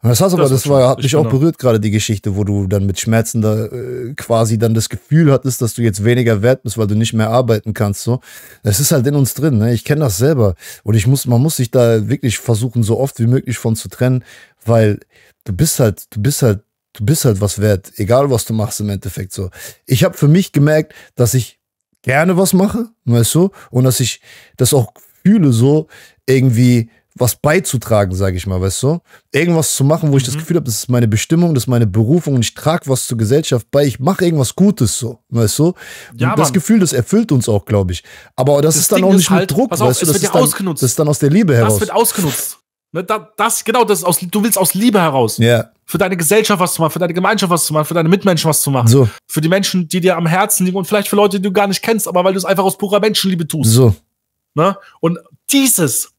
Das hast aber, das, das war, hat mich auch berührt, gerade die Geschichte, wo du dann mit Schmerzen da äh, quasi dann das Gefühl hattest, dass du jetzt weniger wert bist, weil du nicht mehr arbeiten kannst. So, das ist halt in uns drin. Ne? Ich kenne das selber und ich muss, man muss sich da wirklich versuchen, so oft wie möglich von zu trennen, weil du bist halt, du bist halt, du bist halt was wert, egal was du machst im Endeffekt. So, ich habe für mich gemerkt, dass ich gerne was mache, weißt du, und dass ich das auch fühle so irgendwie was beizutragen, sage ich mal, weißt du? Irgendwas zu machen, wo ich mhm. das Gefühl habe, das ist meine Bestimmung, das ist meine Berufung und ich trage was zur Gesellschaft bei. Ich mache irgendwas Gutes, so, weißt du? Ja, das Gefühl, das erfüllt uns auch, glaube ich. Aber das, das ist dann Ding auch nicht halt, mit Druck, auf, weißt du? Das, ja ist dann, das ist dann aus der Liebe heraus. Das wird ausgenutzt. Ne, da, das, genau, das aus, du willst aus Liebe heraus. Ja. Yeah. Für deine Gesellschaft was zu machen, für deine Gemeinschaft was zu machen, für deine Mitmenschen was zu machen. So. Für die Menschen, die dir am Herzen liegen und vielleicht für Leute, die du gar nicht kennst, aber weil du es einfach aus purer Menschenliebe tust. So. Ne? Und dieses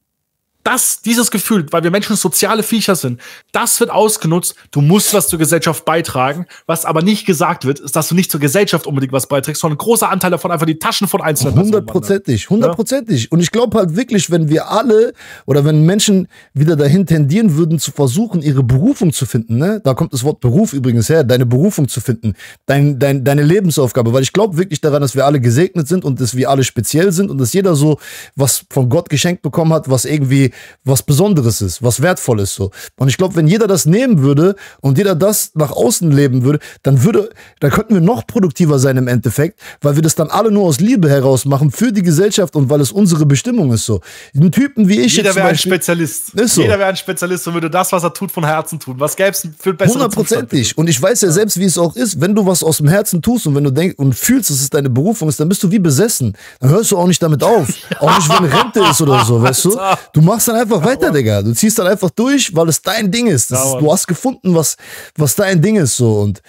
das, dieses Gefühl, weil wir Menschen soziale Viecher sind, das wird ausgenutzt. Du musst was zur Gesellschaft beitragen. Was aber nicht gesagt wird, ist, dass du nicht zur Gesellschaft unbedingt was beiträgst, sondern ein großer Anteil davon einfach die Taschen von einzelnen Hundertprozentig, hundertprozentig. Und ich glaube halt wirklich, wenn wir alle oder wenn Menschen wieder dahin tendieren würden, zu versuchen, ihre Berufung zu finden, ne? da kommt das Wort Beruf übrigens her, deine Berufung zu finden, dein, dein, deine Lebensaufgabe, weil ich glaube wirklich daran, dass wir alle gesegnet sind und dass wir alle speziell sind und dass jeder so was von Gott geschenkt bekommen hat, was irgendwie was Besonderes ist, was Wertvolles so. Und ich glaube, wenn jeder das nehmen würde und jeder das nach außen leben würde, dann würde, dann könnten wir noch produktiver sein im Endeffekt, weil wir das dann alle nur aus Liebe heraus machen für die Gesellschaft und weil es unsere Bestimmung ist so. Ein Typen wie ich jeder wäre ein Spezialist. So. Jeder wäre ein Spezialist und würde das, was er tut, von Herzen tun. Was gäbe es für bessere Hundertprozentig. Und ich weiß ja selbst, wie es auch ist, wenn du was aus dem Herzen tust und wenn du denkst und fühlst, dass es deine Berufung ist, dann bist du wie besessen. Dann hörst du auch nicht damit auf. auch nicht, wenn Rente ist oder so, weißt du? Du machst dann einfach ja, weiter, Digga. Du ziehst dann einfach durch, weil es dein Ding ist. ist du hast gefunden, was, was dein Ding ist, so. Und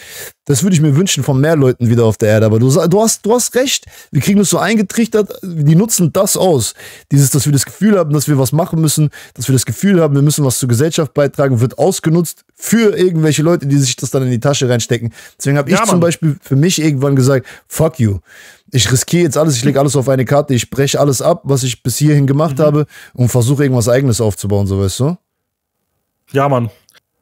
das würde ich mir wünschen von mehr Leuten wieder auf der Erde. Aber du, du, hast, du hast recht. Wir kriegen das so eingetrichtert. Die nutzen das aus. Dieses, dass wir das Gefühl haben, dass wir was machen müssen, dass wir das Gefühl haben, wir müssen was zur Gesellschaft beitragen, wird ausgenutzt für irgendwelche Leute, die sich das dann in die Tasche reinstecken. Deswegen habe ich ja, zum Beispiel für mich irgendwann gesagt, fuck you. Ich riskiere jetzt alles, ich lege alles auf eine Karte, ich breche alles ab, was ich bis hierhin gemacht mhm. habe und versuche irgendwas eigenes aufzubauen, so weißt du? Ja, Mann.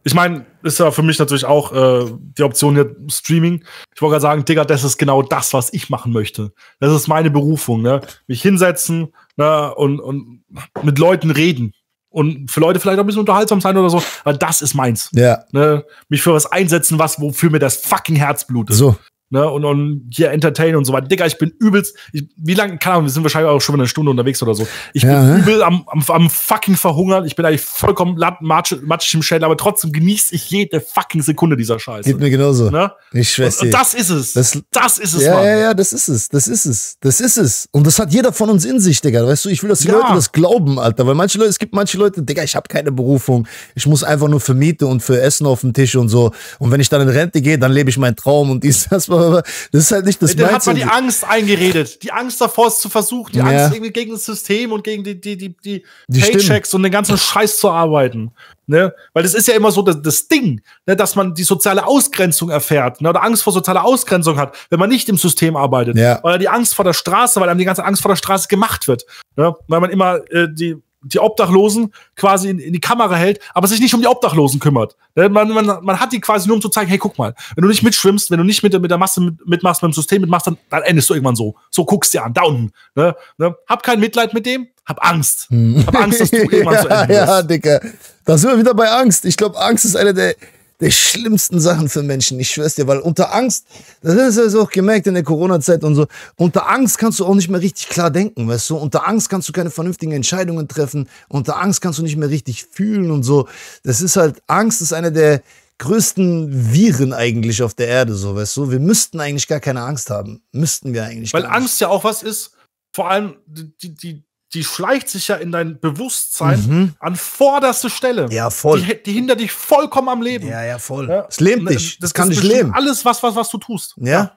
Ich meine, ist ja für mich natürlich auch äh, die Option hier Streaming. Ich wollte gerade sagen, Digga, das ist genau das, was ich machen möchte. Das ist meine Berufung, ne? Mich hinsetzen ne? und, und mit Leuten reden. Und für Leute vielleicht auch ein bisschen unterhaltsam sein oder so, aber das ist meins. Ja. Ne? Mich für was einsetzen, was, wofür mir das fucking Herz blutet. So ne, und, und hier entertainen und so weiter. Digga, ich bin übelst, ich, wie lange, keine Ahnung, wir sind wahrscheinlich auch schon eine Stunde unterwegs oder so. Ich ja, bin ne? übel am, am, am fucking verhungern, ich bin eigentlich vollkommen matschig im Schädel, aber trotzdem genieße ich jede fucking Sekunde dieser Scheiße. Geht mir genauso. Ne? Ich schwör's dir. Das ist es. Das, das ist es, ja, Mann. Ja, ja, das ist es. Das ist es. Das ist es. Und das hat jeder von uns in sich, Digga. Weißt du, ich will, dass die ja. Leute das glauben, Alter. Weil manche Leute, es gibt manche Leute, Digga, ich habe keine Berufung. Ich muss einfach nur für Miete und für Essen auf dem Tisch und so. Und wenn ich dann in Rente gehe, dann lebe ich meinen Traum und dies, das, was das ist halt nicht das Mindset. hat man die Angst eingeredet. Die Angst davor, es zu versuchen. Die ja. Angst irgendwie gegen das System und gegen die, die, die, die, die Paychecks stimmen. und den ganzen Scheiß zu arbeiten. Ne? Weil das ist ja immer so das, das Ding, ne? dass man die soziale Ausgrenzung erfährt ne? oder Angst vor sozialer Ausgrenzung hat, wenn man nicht im System arbeitet. Ja. Oder die Angst vor der Straße, weil einem die ganze Angst vor der Straße gemacht wird. Ne? Weil man immer äh, die die Obdachlosen quasi in, in, die Kamera hält, aber sich nicht um die Obdachlosen kümmert. Ne, man, man, man hat die quasi nur, um zu zeigen, hey, guck mal, wenn du nicht mitschwimmst, wenn du nicht mit, mit der Masse mit, mitmachst, mit dem System mitmachst, dann, dann endest du irgendwann so. So guckst dir an, da unten. Ne? Ne? Hab kein Mitleid mit dem, hab Angst. Hm. Hab Angst, dass du irgendwann ja, zu Ende bist. Ja, Dicker. Da sind wir wieder bei Angst. Ich glaube, Angst ist eine der der schlimmsten Sachen für Menschen. Ich schwör's dir, weil unter Angst, das ist du auch gemerkt in der Corona-Zeit und so, unter Angst kannst du auch nicht mehr richtig klar denken, weißt du? Unter Angst kannst du keine vernünftigen Entscheidungen treffen. Unter Angst kannst du nicht mehr richtig fühlen und so. Das ist halt, Angst ist eine der größten Viren eigentlich auf der Erde, so, weißt du? Wir müssten eigentlich gar keine Angst haben. Müssten wir eigentlich. gar nicht. Weil Angst ja auch was ist, vor allem die, die, die schleicht sich ja in dein Bewusstsein mhm. an vorderste Stelle. Ja, voll. Die, die hindert dich vollkommen am Leben. Ja, ja, voll. Ja. Es lähmt dich. Das, das kann dich lähmen. Alles, was, was, was du tust. ja. ja.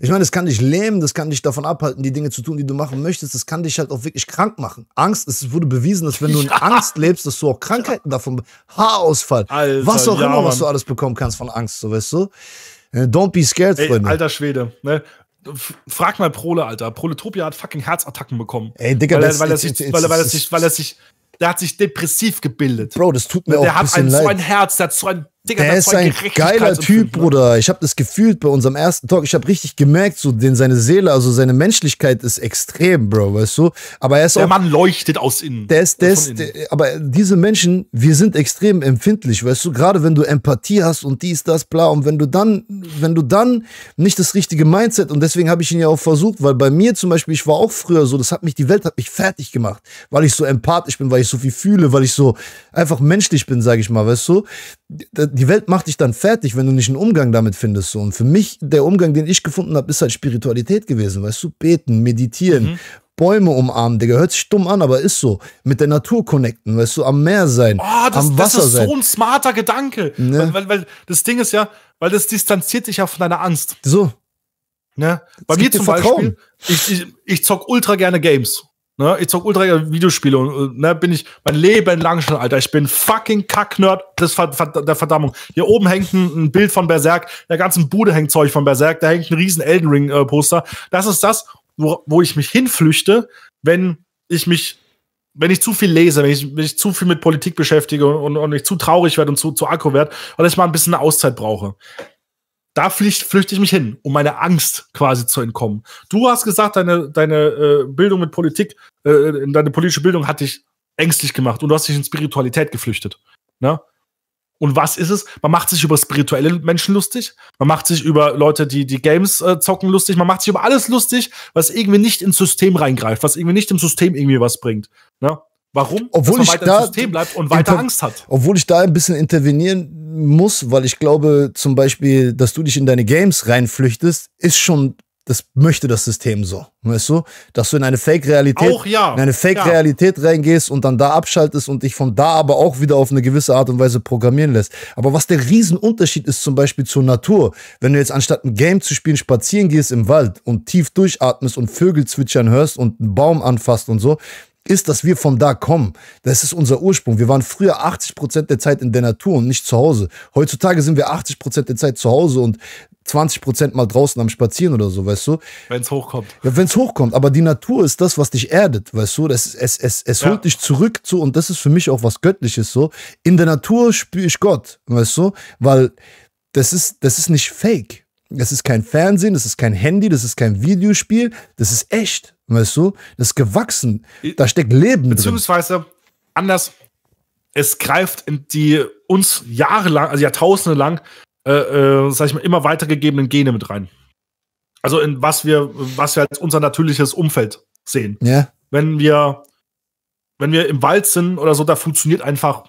Ich meine, das kann dich lähmen, das kann dich davon abhalten, die Dinge zu tun, die du machen möchtest. Das kann dich halt auch wirklich krank machen. Angst, es wurde bewiesen, dass wenn du in ja. Angst lebst, dass du auch Krankheiten davon, Haarausfall, Alter, was auch ja, immer, was du alles bekommen kannst von Angst, so weißt du. Äh, don't be scared, Ey, Freunde. Alter Schwede, ne? Frag mal Prole, Alter. Proletopia hat fucking Herzattacken bekommen. Ey, Digga, weil, das, weil, er sich, weil, weil er sich, weil er sich, der hat sich depressiv gebildet. Bro, das tut mir der auch ein bisschen leid. Der hat so ein Herz, der hat so ein Digga, der ist ein geiler Typ, Bruder. Ich habe das gefühlt bei unserem ersten Talk. Ich habe richtig gemerkt, so den seine Seele, also seine Menschlichkeit ist extrem, Bro, weißt du? Aber er ist der auch. Der Mann leuchtet aus innen. Der ist, der ist, der, aber diese Menschen, wir sind extrem empfindlich, weißt du? Gerade wenn du Empathie hast und dies, das, bla. Und wenn du dann, wenn du dann nicht das richtige Mindset und deswegen habe ich ihn ja auch versucht, weil bei mir zum Beispiel, ich war auch früher so, das hat mich, die Welt hat mich fertig gemacht, weil ich so empathisch bin, weil ich so viel fühle, weil ich so einfach menschlich bin, sage ich mal, weißt du? die Welt macht dich dann fertig, wenn du nicht einen Umgang damit findest. So. Und für mich, der Umgang, den ich gefunden habe, ist halt Spiritualität gewesen, weißt du, beten, meditieren, mhm. Bäume umarmen, Digga. Hört sich dumm an, aber ist so. Mit der Natur connecten, weißt du, am Meer sein. Oh, das, am Wasser das ist sein. so ein smarter Gedanke. Ne? Weil, weil, weil, das Ding ist ja, weil das distanziert dich ja von deiner Angst. So. Ne? Bei mir zum Beispiel, ich, ich, ich zock ultra gerne Games. Ne, ich zock ultra Videospiele und ne, bin ich mein Leben lang schon, Alter. Ich bin fucking Kacknerd des Ver Ver der Verdammung. Hier oben hängt ein, ein, Bild von Berserk, der ganzen Bude hängt Zeug von Berserk, da hängt ein riesen Elden Ring äh, Poster. Das ist das, wo, wo ich mich hinflüchte, wenn ich mich wenn ich zu viel lese, wenn ich mich zu viel mit Politik beschäftige und, und, und ich zu traurig werde und zu, zu akku werde, weil ich mal ein bisschen eine Auszeit brauche da flüchte ich mich hin, um meiner Angst quasi zu entkommen. Du hast gesagt, deine, deine äh, Bildung mit Politik, äh, deine politische Bildung hat dich ängstlich gemacht und du hast dich in Spiritualität geflüchtet. Ne? Und was ist es? Man macht sich über spirituelle Menschen lustig, man macht sich über Leute, die die Games äh, zocken, lustig, man macht sich über alles lustig, was irgendwie nicht ins System reingreift, was irgendwie nicht im System irgendwie was bringt. Ne? Warum? Obwohl ich da, System bleibt und weiter Angst hat. Obwohl ich da ein bisschen intervenieren muss, weil ich glaube, zum Beispiel, dass du dich in deine Games reinflüchtest, ist schon, das möchte das System so. Weißt du? Dass du in eine Fake-Realität, ja. in eine Fake-Realität ja. reingehst und dann da abschaltest und dich von da aber auch wieder auf eine gewisse Art und Weise programmieren lässt. Aber was der Riesenunterschied ist zum Beispiel zur Natur, wenn du jetzt anstatt ein Game zu spielen spazieren gehst im Wald und tief durchatmest und Vögel zwitschern hörst und einen Baum anfasst und so, ist, dass wir von da kommen. Das ist unser Ursprung. Wir waren früher 80 Prozent der Zeit in der Natur und nicht zu Hause. Heutzutage sind wir 80 Prozent der Zeit zu Hause und 20 Prozent mal draußen am Spazieren oder so, weißt du? Wenn es hochkommt. Ja, wenn es hochkommt. Aber die Natur ist das, was dich erdet, weißt du? Das, es es, es ja. holt dich zurück zu und das ist für mich auch was Göttliches so. In der Natur spüre ich Gott, weißt du? Weil das ist, das ist nicht fake. Das ist kein Fernsehen, das ist kein Handy, das ist kein Videospiel, das ist echt. Weißt du? Das ist gewachsen. Da steckt Leben Beziehungsweise, drin. anders, es greift in die uns jahrelang, also Jahrtausende lang, äh, äh, sag ich mal, immer weitergegebenen Gene mit rein. Also in was wir, was wir als unser natürliches Umfeld sehen. Ja. Wenn wir, wenn wir im Wald sind oder so, da funktioniert einfach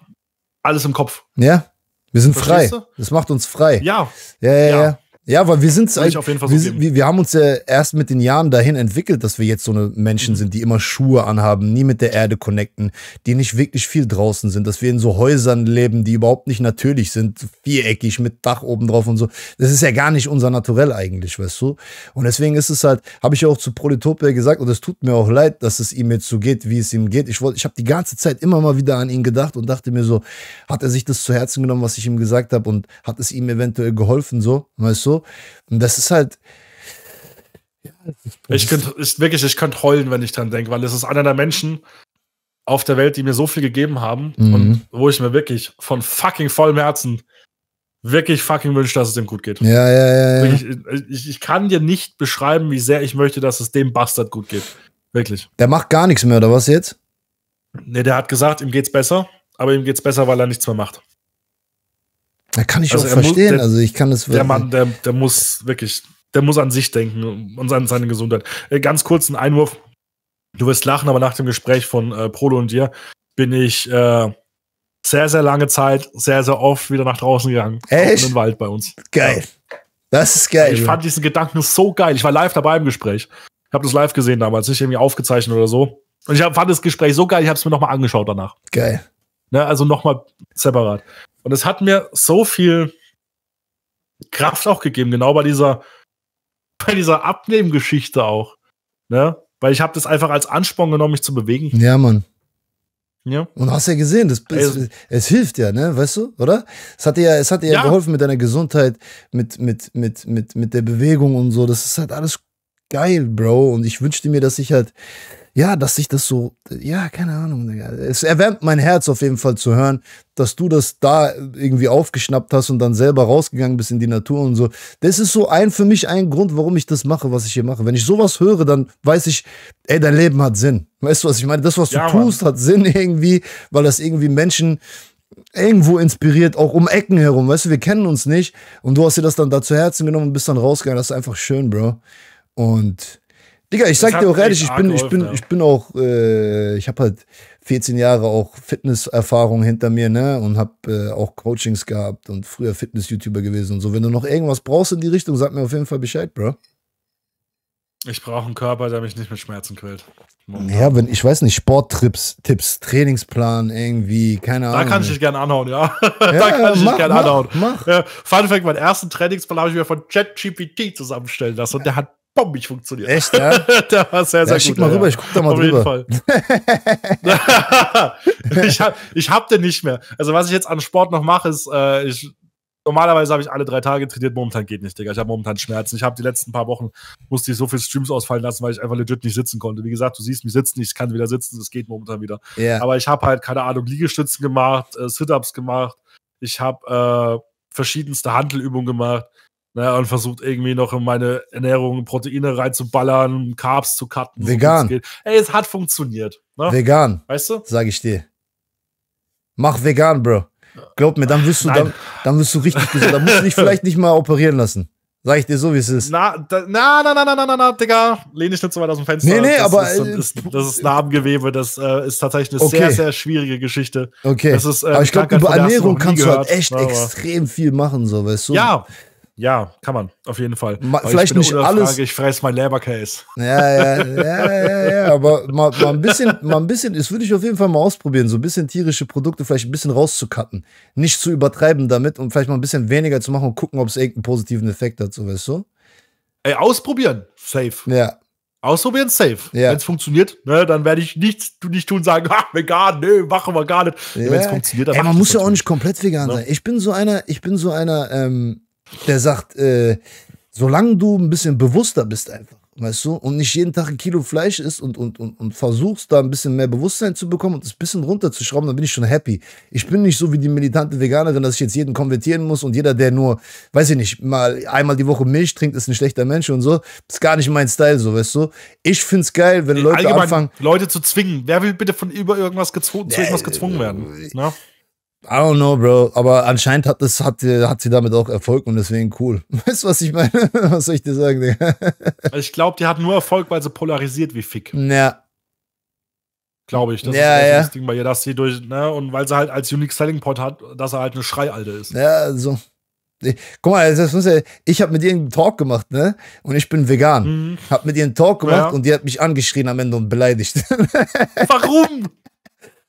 alles im Kopf. Ja. Wir sind Verstehst frei. Du? Das macht uns frei. Ja. Ja, ja, ja. ja. Ja, weil wir sind halt so wir, wir, wir, haben uns ja erst mit den Jahren dahin entwickelt, dass wir jetzt so eine Menschen mhm. sind, die immer Schuhe anhaben, nie mit der Erde connecten, die nicht wirklich viel draußen sind, dass wir in so Häusern leben, die überhaupt nicht natürlich sind, viereckig mit Dach oben drauf und so. Das ist ja gar nicht unser Naturell eigentlich, weißt du? Und deswegen ist es halt, habe ich ja auch zu Proletopia gesagt und es tut mir auch leid, dass es ihm jetzt so geht, wie es ihm geht. Ich wollte, ich habe die ganze Zeit immer mal wieder an ihn gedacht und dachte mir so, hat er sich das zu Herzen genommen, was ich ihm gesagt habe und hat es ihm eventuell geholfen so, weißt du? Und das ist halt. Ja, ist ich könnte wirklich, ich könnte heulen, wenn ich dran denke, weil es ist einer der Menschen auf der Welt, die mir so viel gegeben haben mhm. und wo ich mir wirklich von fucking vollem Herzen wirklich fucking wünsche, dass es dem gut geht. Ja, ja, ja. ja. Ich, ich, ich kann dir nicht beschreiben, wie sehr ich möchte, dass es dem Bastard gut geht. Wirklich. Der macht gar nichts mehr, oder was jetzt? Nee, der hat gesagt, ihm geht's besser, aber ihm geht's besser, weil er nichts mehr macht. Da kann ich also auch verstehen. Muss, der, also ich kann es wirklich. Der Mann, der, der muss wirklich, der muss an sich denken und an seine Gesundheit. Äh, ganz kurz ein Einwurf. Du wirst lachen, aber nach dem Gespräch von äh, Prolo und dir bin ich äh, sehr, sehr lange Zeit, sehr, sehr oft wieder nach draußen gegangen. Echt? In den Wald bei uns. Geil. Ja. Das ist geil. Ich fand diesen Gedanken so geil. Ich war live dabei im Gespräch. Ich habe das live gesehen damals, nicht irgendwie aufgezeichnet oder so. Und ich hab, fand das Gespräch so geil, ich habe es mir nochmal angeschaut danach. Geil. Ne, also nochmal separat. Und es hat mir so viel Kraft auch gegeben, genau bei dieser, bei dieser Abnehmgeschichte auch. Ne? Weil ich habe das einfach als Ansporn genommen, mich zu bewegen. Ja, Mann. Ja. Und hast ja gesehen, das, es, also- es, hilft ja, ne, weißt du, oder? Es hat dir ja, es hat dir ja. ja. geholfen mit deiner Gesundheit, mit, mit, mit, mit, mit der Bewegung und so. Das ist halt alles geil, Bro. Und ich wünschte mir, dass ich halt, ja, dass sich das so, ja, keine Ahnung, Es erwärmt mein Herz auf jeden Fall zu hören, dass du das da irgendwie aufgeschnappt hast und dann selber rausgegangen bist in die Natur und so. Das ist so ein für mich ein Grund, warum ich das mache, was ich hier mache. Wenn ich sowas höre, dann weiß ich, ey, dein Leben hat Sinn. Weißt du, was ich meine? Das, was ja, du tust, hat Sinn irgendwie, weil das irgendwie Menschen irgendwo inspiriert, auch um Ecken herum. Weißt du, wir kennen uns nicht und du hast dir das dann da zu Herzen genommen und bist dann rausgegangen. Das ist einfach schön, Bro. Und Digga, ich sag dir auch ehrlich, ich bin, ich bin, ich bin auch, äh, ich habe halt 14 Jahre auch Fitnesserfahrung hinter mir, ne? Und habe äh, auch Coachings gehabt und früher Fitness-YouTuber gewesen und so. Wenn du noch irgendwas brauchst in die Richtung, sag mir auf jeden Fall Bescheid, Bro. Ich brauche einen Körper, der mich nicht mit Schmerzen quält. Momentan. Ja, wenn, ich weiß nicht, Sporttrips, Tipps, Trainingsplan, irgendwie, keine Ahnung. Da kann ich dich gerne anhauen, ja. ja da kann ja, ich dich gerne anhauen. Mach. Fun Fact, meinen ersten Trainingsplan habe ich mir von ChatGPT zusammenstellen lassen und der hat bombig funktioniert. Echt, ja? da war sehr, ja, sehr ja, Schick mal rüber, ich guck da mal Auf drüber. Jeden Fall. ich, hab, ich hab den nicht mehr. Also, was ich jetzt an Sport noch mache, ist, äh, ich normalerweise habe ich alle drei Tage trainiert, momentan geht nicht, Digga. Ich habe momentan Schmerzen. Ich habe die letzten paar Wochen, musste ich so viel Streams ausfallen lassen, weil ich einfach legit nicht sitzen konnte. Wie gesagt, du siehst mich sitzen, ich kann wieder sitzen, das geht momentan wieder. Yeah. Aber ich habe halt, keine Ahnung, Liegestützen gemacht, äh, Sit-Ups gemacht, ich habe äh, verschiedenste Handelübungen gemacht ne, und versucht irgendwie noch in meine Ernährung Proteine reinzuballern, Carbs zu cutten. Vegan. So Ey, es hat funktioniert. Ne? Vegan. Weißt du? Sag ich dir. Mach vegan, Bro. Glaub mir, dann wirst du, dann, dann wirst du richtig gesund. Dann musst du dich vielleicht nicht mal operieren lassen. Sag ich dir so, wie es ist. Na, da, na, na, na, na, na, na, Digga. Lehn dich nicht so weit aus dem Fenster. Nee, nee, das aber. Ist, äh, das, ist, das ist Narbengewebe. Das äh, ist tatsächlich eine okay. sehr, sehr schwierige Geschichte. Okay. Ist, äh, aber ich glaube, über Ernährung kannst gehört, du halt echt extrem viel machen, so, weißt du? Ja, ja, kann man, auf jeden Fall. Ma, vielleicht nicht alles. Frage, ich fresse mein Labercase. Ja, ja, ja, ja, ja, aber mal, mal ein bisschen, mal ein bisschen, das würde ich auf jeden Fall mal ausprobieren, so ein bisschen tierische Produkte vielleicht ein bisschen rauszukatten. Nicht zu übertreiben damit und vielleicht mal ein bisschen weniger zu machen und gucken, ob es irgendeinen positiven Effekt hat, so weißt du? Ey, ausprobieren, safe. Ja. Ausprobieren, safe. Ja. Wenn es funktioniert, ne, dann werde ich nichts nicht tun, sagen, ha, vegan, nee, machen wir gar nicht. Ja. Wenn es funktioniert, dann Ey, man muss ja auch nicht komplett vegan ne? sein. Ich bin so einer, ich bin so einer, ähm, der sagt, äh, solange du ein bisschen bewusster bist einfach, weißt du, und nicht jeden Tag ein Kilo Fleisch isst und, und, und, und versuchst da ein bisschen mehr Bewusstsein zu bekommen und das ein bisschen runterzuschrauben, dann bin ich schon happy. Ich bin nicht so wie die militante Veganerin, dass ich jetzt jeden konvertieren muss und jeder, der nur, weiß ich nicht, mal einmal die Woche Milch trinkt, ist ein schlechter Mensch und so. Ist gar nicht mein Style, so, weißt du. Ich find's geil, wenn Leute Allgemein anfangen. Leute zu zwingen. Wer will bitte von über irgendwas gezwungen, zu irgendwas gezwungen werden? Äh, ne? I don't know, Bro. Aber anscheinend hat, das, hat, hat sie damit auch Erfolg und deswegen cool. Weißt du, was ich meine? Was soll ich dir sagen, Also ich glaube, die hat nur Erfolg, weil sie polarisiert wie Fick. Ja. Glaube ich. Das ja, ist ja. das Ding bei ihr, dass sie durch, ne? Und weil sie halt als Unique Selling Point hat, dass er halt eine Schreialde ist. Ja, so. Guck mal, das muss ja, ich habe mit ihr einen Talk gemacht, ne? Und ich bin vegan. Mhm. Hab mit ihr einen Talk gemacht ja. und die hat mich angeschrien am Ende und beleidigt. Warum?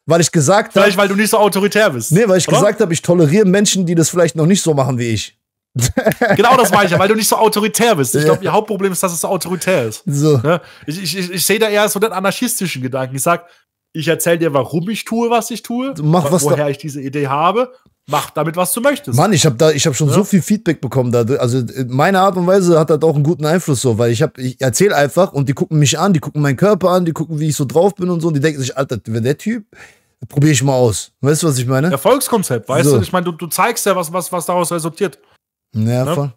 Weil ich gesagt habe. Vielleicht, hab, weil du nicht so autoritär bist. Nee, weil ich oder? gesagt habe, ich toleriere Menschen, die das vielleicht noch nicht so machen wie ich. genau das meine ich ja, weil du nicht so autoritär bist. Ich glaube, ihr Hauptproblem ist, dass es so autoritär ist. So. Ne? Ich, ich, ich sehe da eher so den anarchistischen Gedanken. Ich sage, ich erzähle dir, warum ich tue, was ich tue, Mach was woher ich diese Idee habe Mach damit, was du möchtest. Mann, ich habe da, schon ja. so viel Feedback bekommen dadurch. Also meine Art und Weise hat halt auch einen guten Einfluss so, weil ich ich erzähle einfach und die gucken mich an, die gucken meinen Körper an, die gucken, wie ich so drauf bin und so. Und die denken sich, Alter, wenn der Typ, probiere ich mal aus. Weißt du, was ich meine? Erfolgskonzept, weißt so. du? Ich meine, du, du zeigst ja was, was, was daraus resultiert. Ja, ne? voll.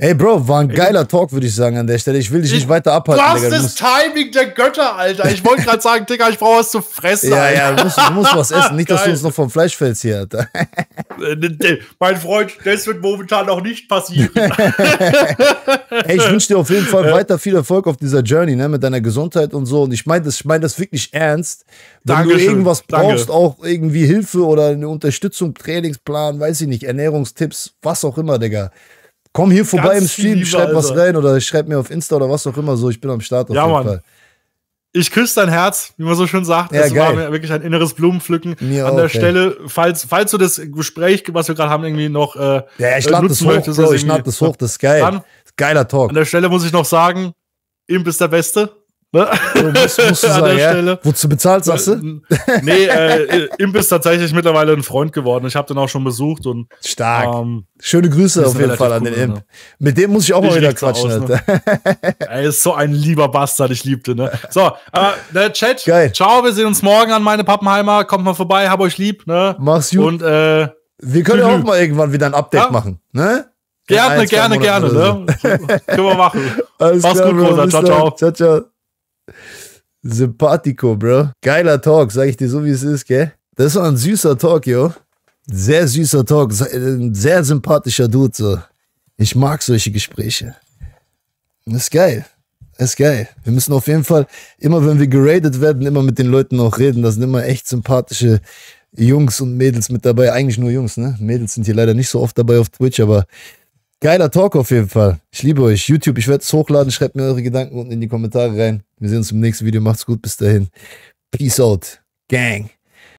Ey, Bro, war ein geiler Talk, würde ich sagen, an der Stelle. Ich will dich ich nicht weiter abhalten. Du hast Digga, das Timing der Götter, Alter. Ich wollte gerade sagen, Digga, ich brauche was zu fressen. Ja, Alter. ja, du musst, du musst was essen. Nicht, Geil. dass du uns noch vom Fleisch fällst hier, Alter. Äh, ne, mein Freund, das wird momentan noch nicht passieren. Ey, ich wünsche dir auf jeden Fall weiter viel Erfolg auf dieser Journey, ne, mit deiner Gesundheit und so. Und ich meine das, ich mein das wirklich ernst. Wenn Dankeschön. du irgendwas brauchst, Danke. auch irgendwie Hilfe oder eine Unterstützung, Trainingsplan, weiß ich nicht, Ernährungstipps, was auch immer, Digga. Komm hier vorbei Ganz im Stream, schreib Alter. was rein oder schreib mir auf Insta oder was auch immer so. Ich bin am Start auf ja, jeden Mann. Fall. Ich küsse dein Herz, wie man so schön sagt. Ja, das geil. war mir wirklich ein inneres Blumenpflücken. Mir An auch, der Stelle, falls, falls du das Gespräch, was wir gerade haben, irgendwie noch. Äh, ja, ich äh, lade das hoch, möchtest, ich lade das hoch, das ist geil. Dann, Geiler Talk. An der Stelle muss ich noch sagen, Imp ist der Beste. Ne? Musst, musst du sagen, Stelle. Wozu bezahlt, sagst du? Nee, äh, Imp ist tatsächlich mittlerweile ein Freund geworden. Ich habe den auch schon besucht und stark. Ähm, Schöne Grüße auf jeden Fall an den cool, Imp. Ne? Mit dem muss ich auch ich mal wieder quatschen. Aus, ne? er ist so ein lieber Bastard, ich liebte. Ne? So, äh, der Chat. Geil. Ciao, wir sehen uns morgen an meine Pappenheimer. Kommt mal vorbei, hab euch lieb. Ne? Mach's gut. Und äh, wir können ja auch mal irgendwann wieder ein Update ja? machen. Ne? Gerne, gerne, gerne. Ne? So. Ne? Können wir machen. Alles Mach's klar, gut, Rosa. Ciao, ciao. Ciao, ciao. Sympathico, Bro. Geiler Talk, sag ich dir so, wie es ist, gell? Das war ein süßer Talk, yo. Sehr süßer Talk, ein sehr sympathischer Dude, so. Ich mag solche Gespräche. Das ist geil. Das ist geil. Wir müssen auf jeden Fall, immer wenn wir geradet werden, immer mit den Leuten auch reden. Da sind immer echt sympathische Jungs und Mädels mit dabei. Eigentlich nur Jungs, ne? Mädels sind hier leider nicht so oft dabei auf Twitch, aber geiler Talk auf jeden Fall. Ich liebe euch. YouTube, ich werde es hochladen. Schreibt mir eure Gedanken unten in die Kommentare rein. Wir sehen uns im nächsten Video. Macht's gut. Bis dahin. Peace out. Gang.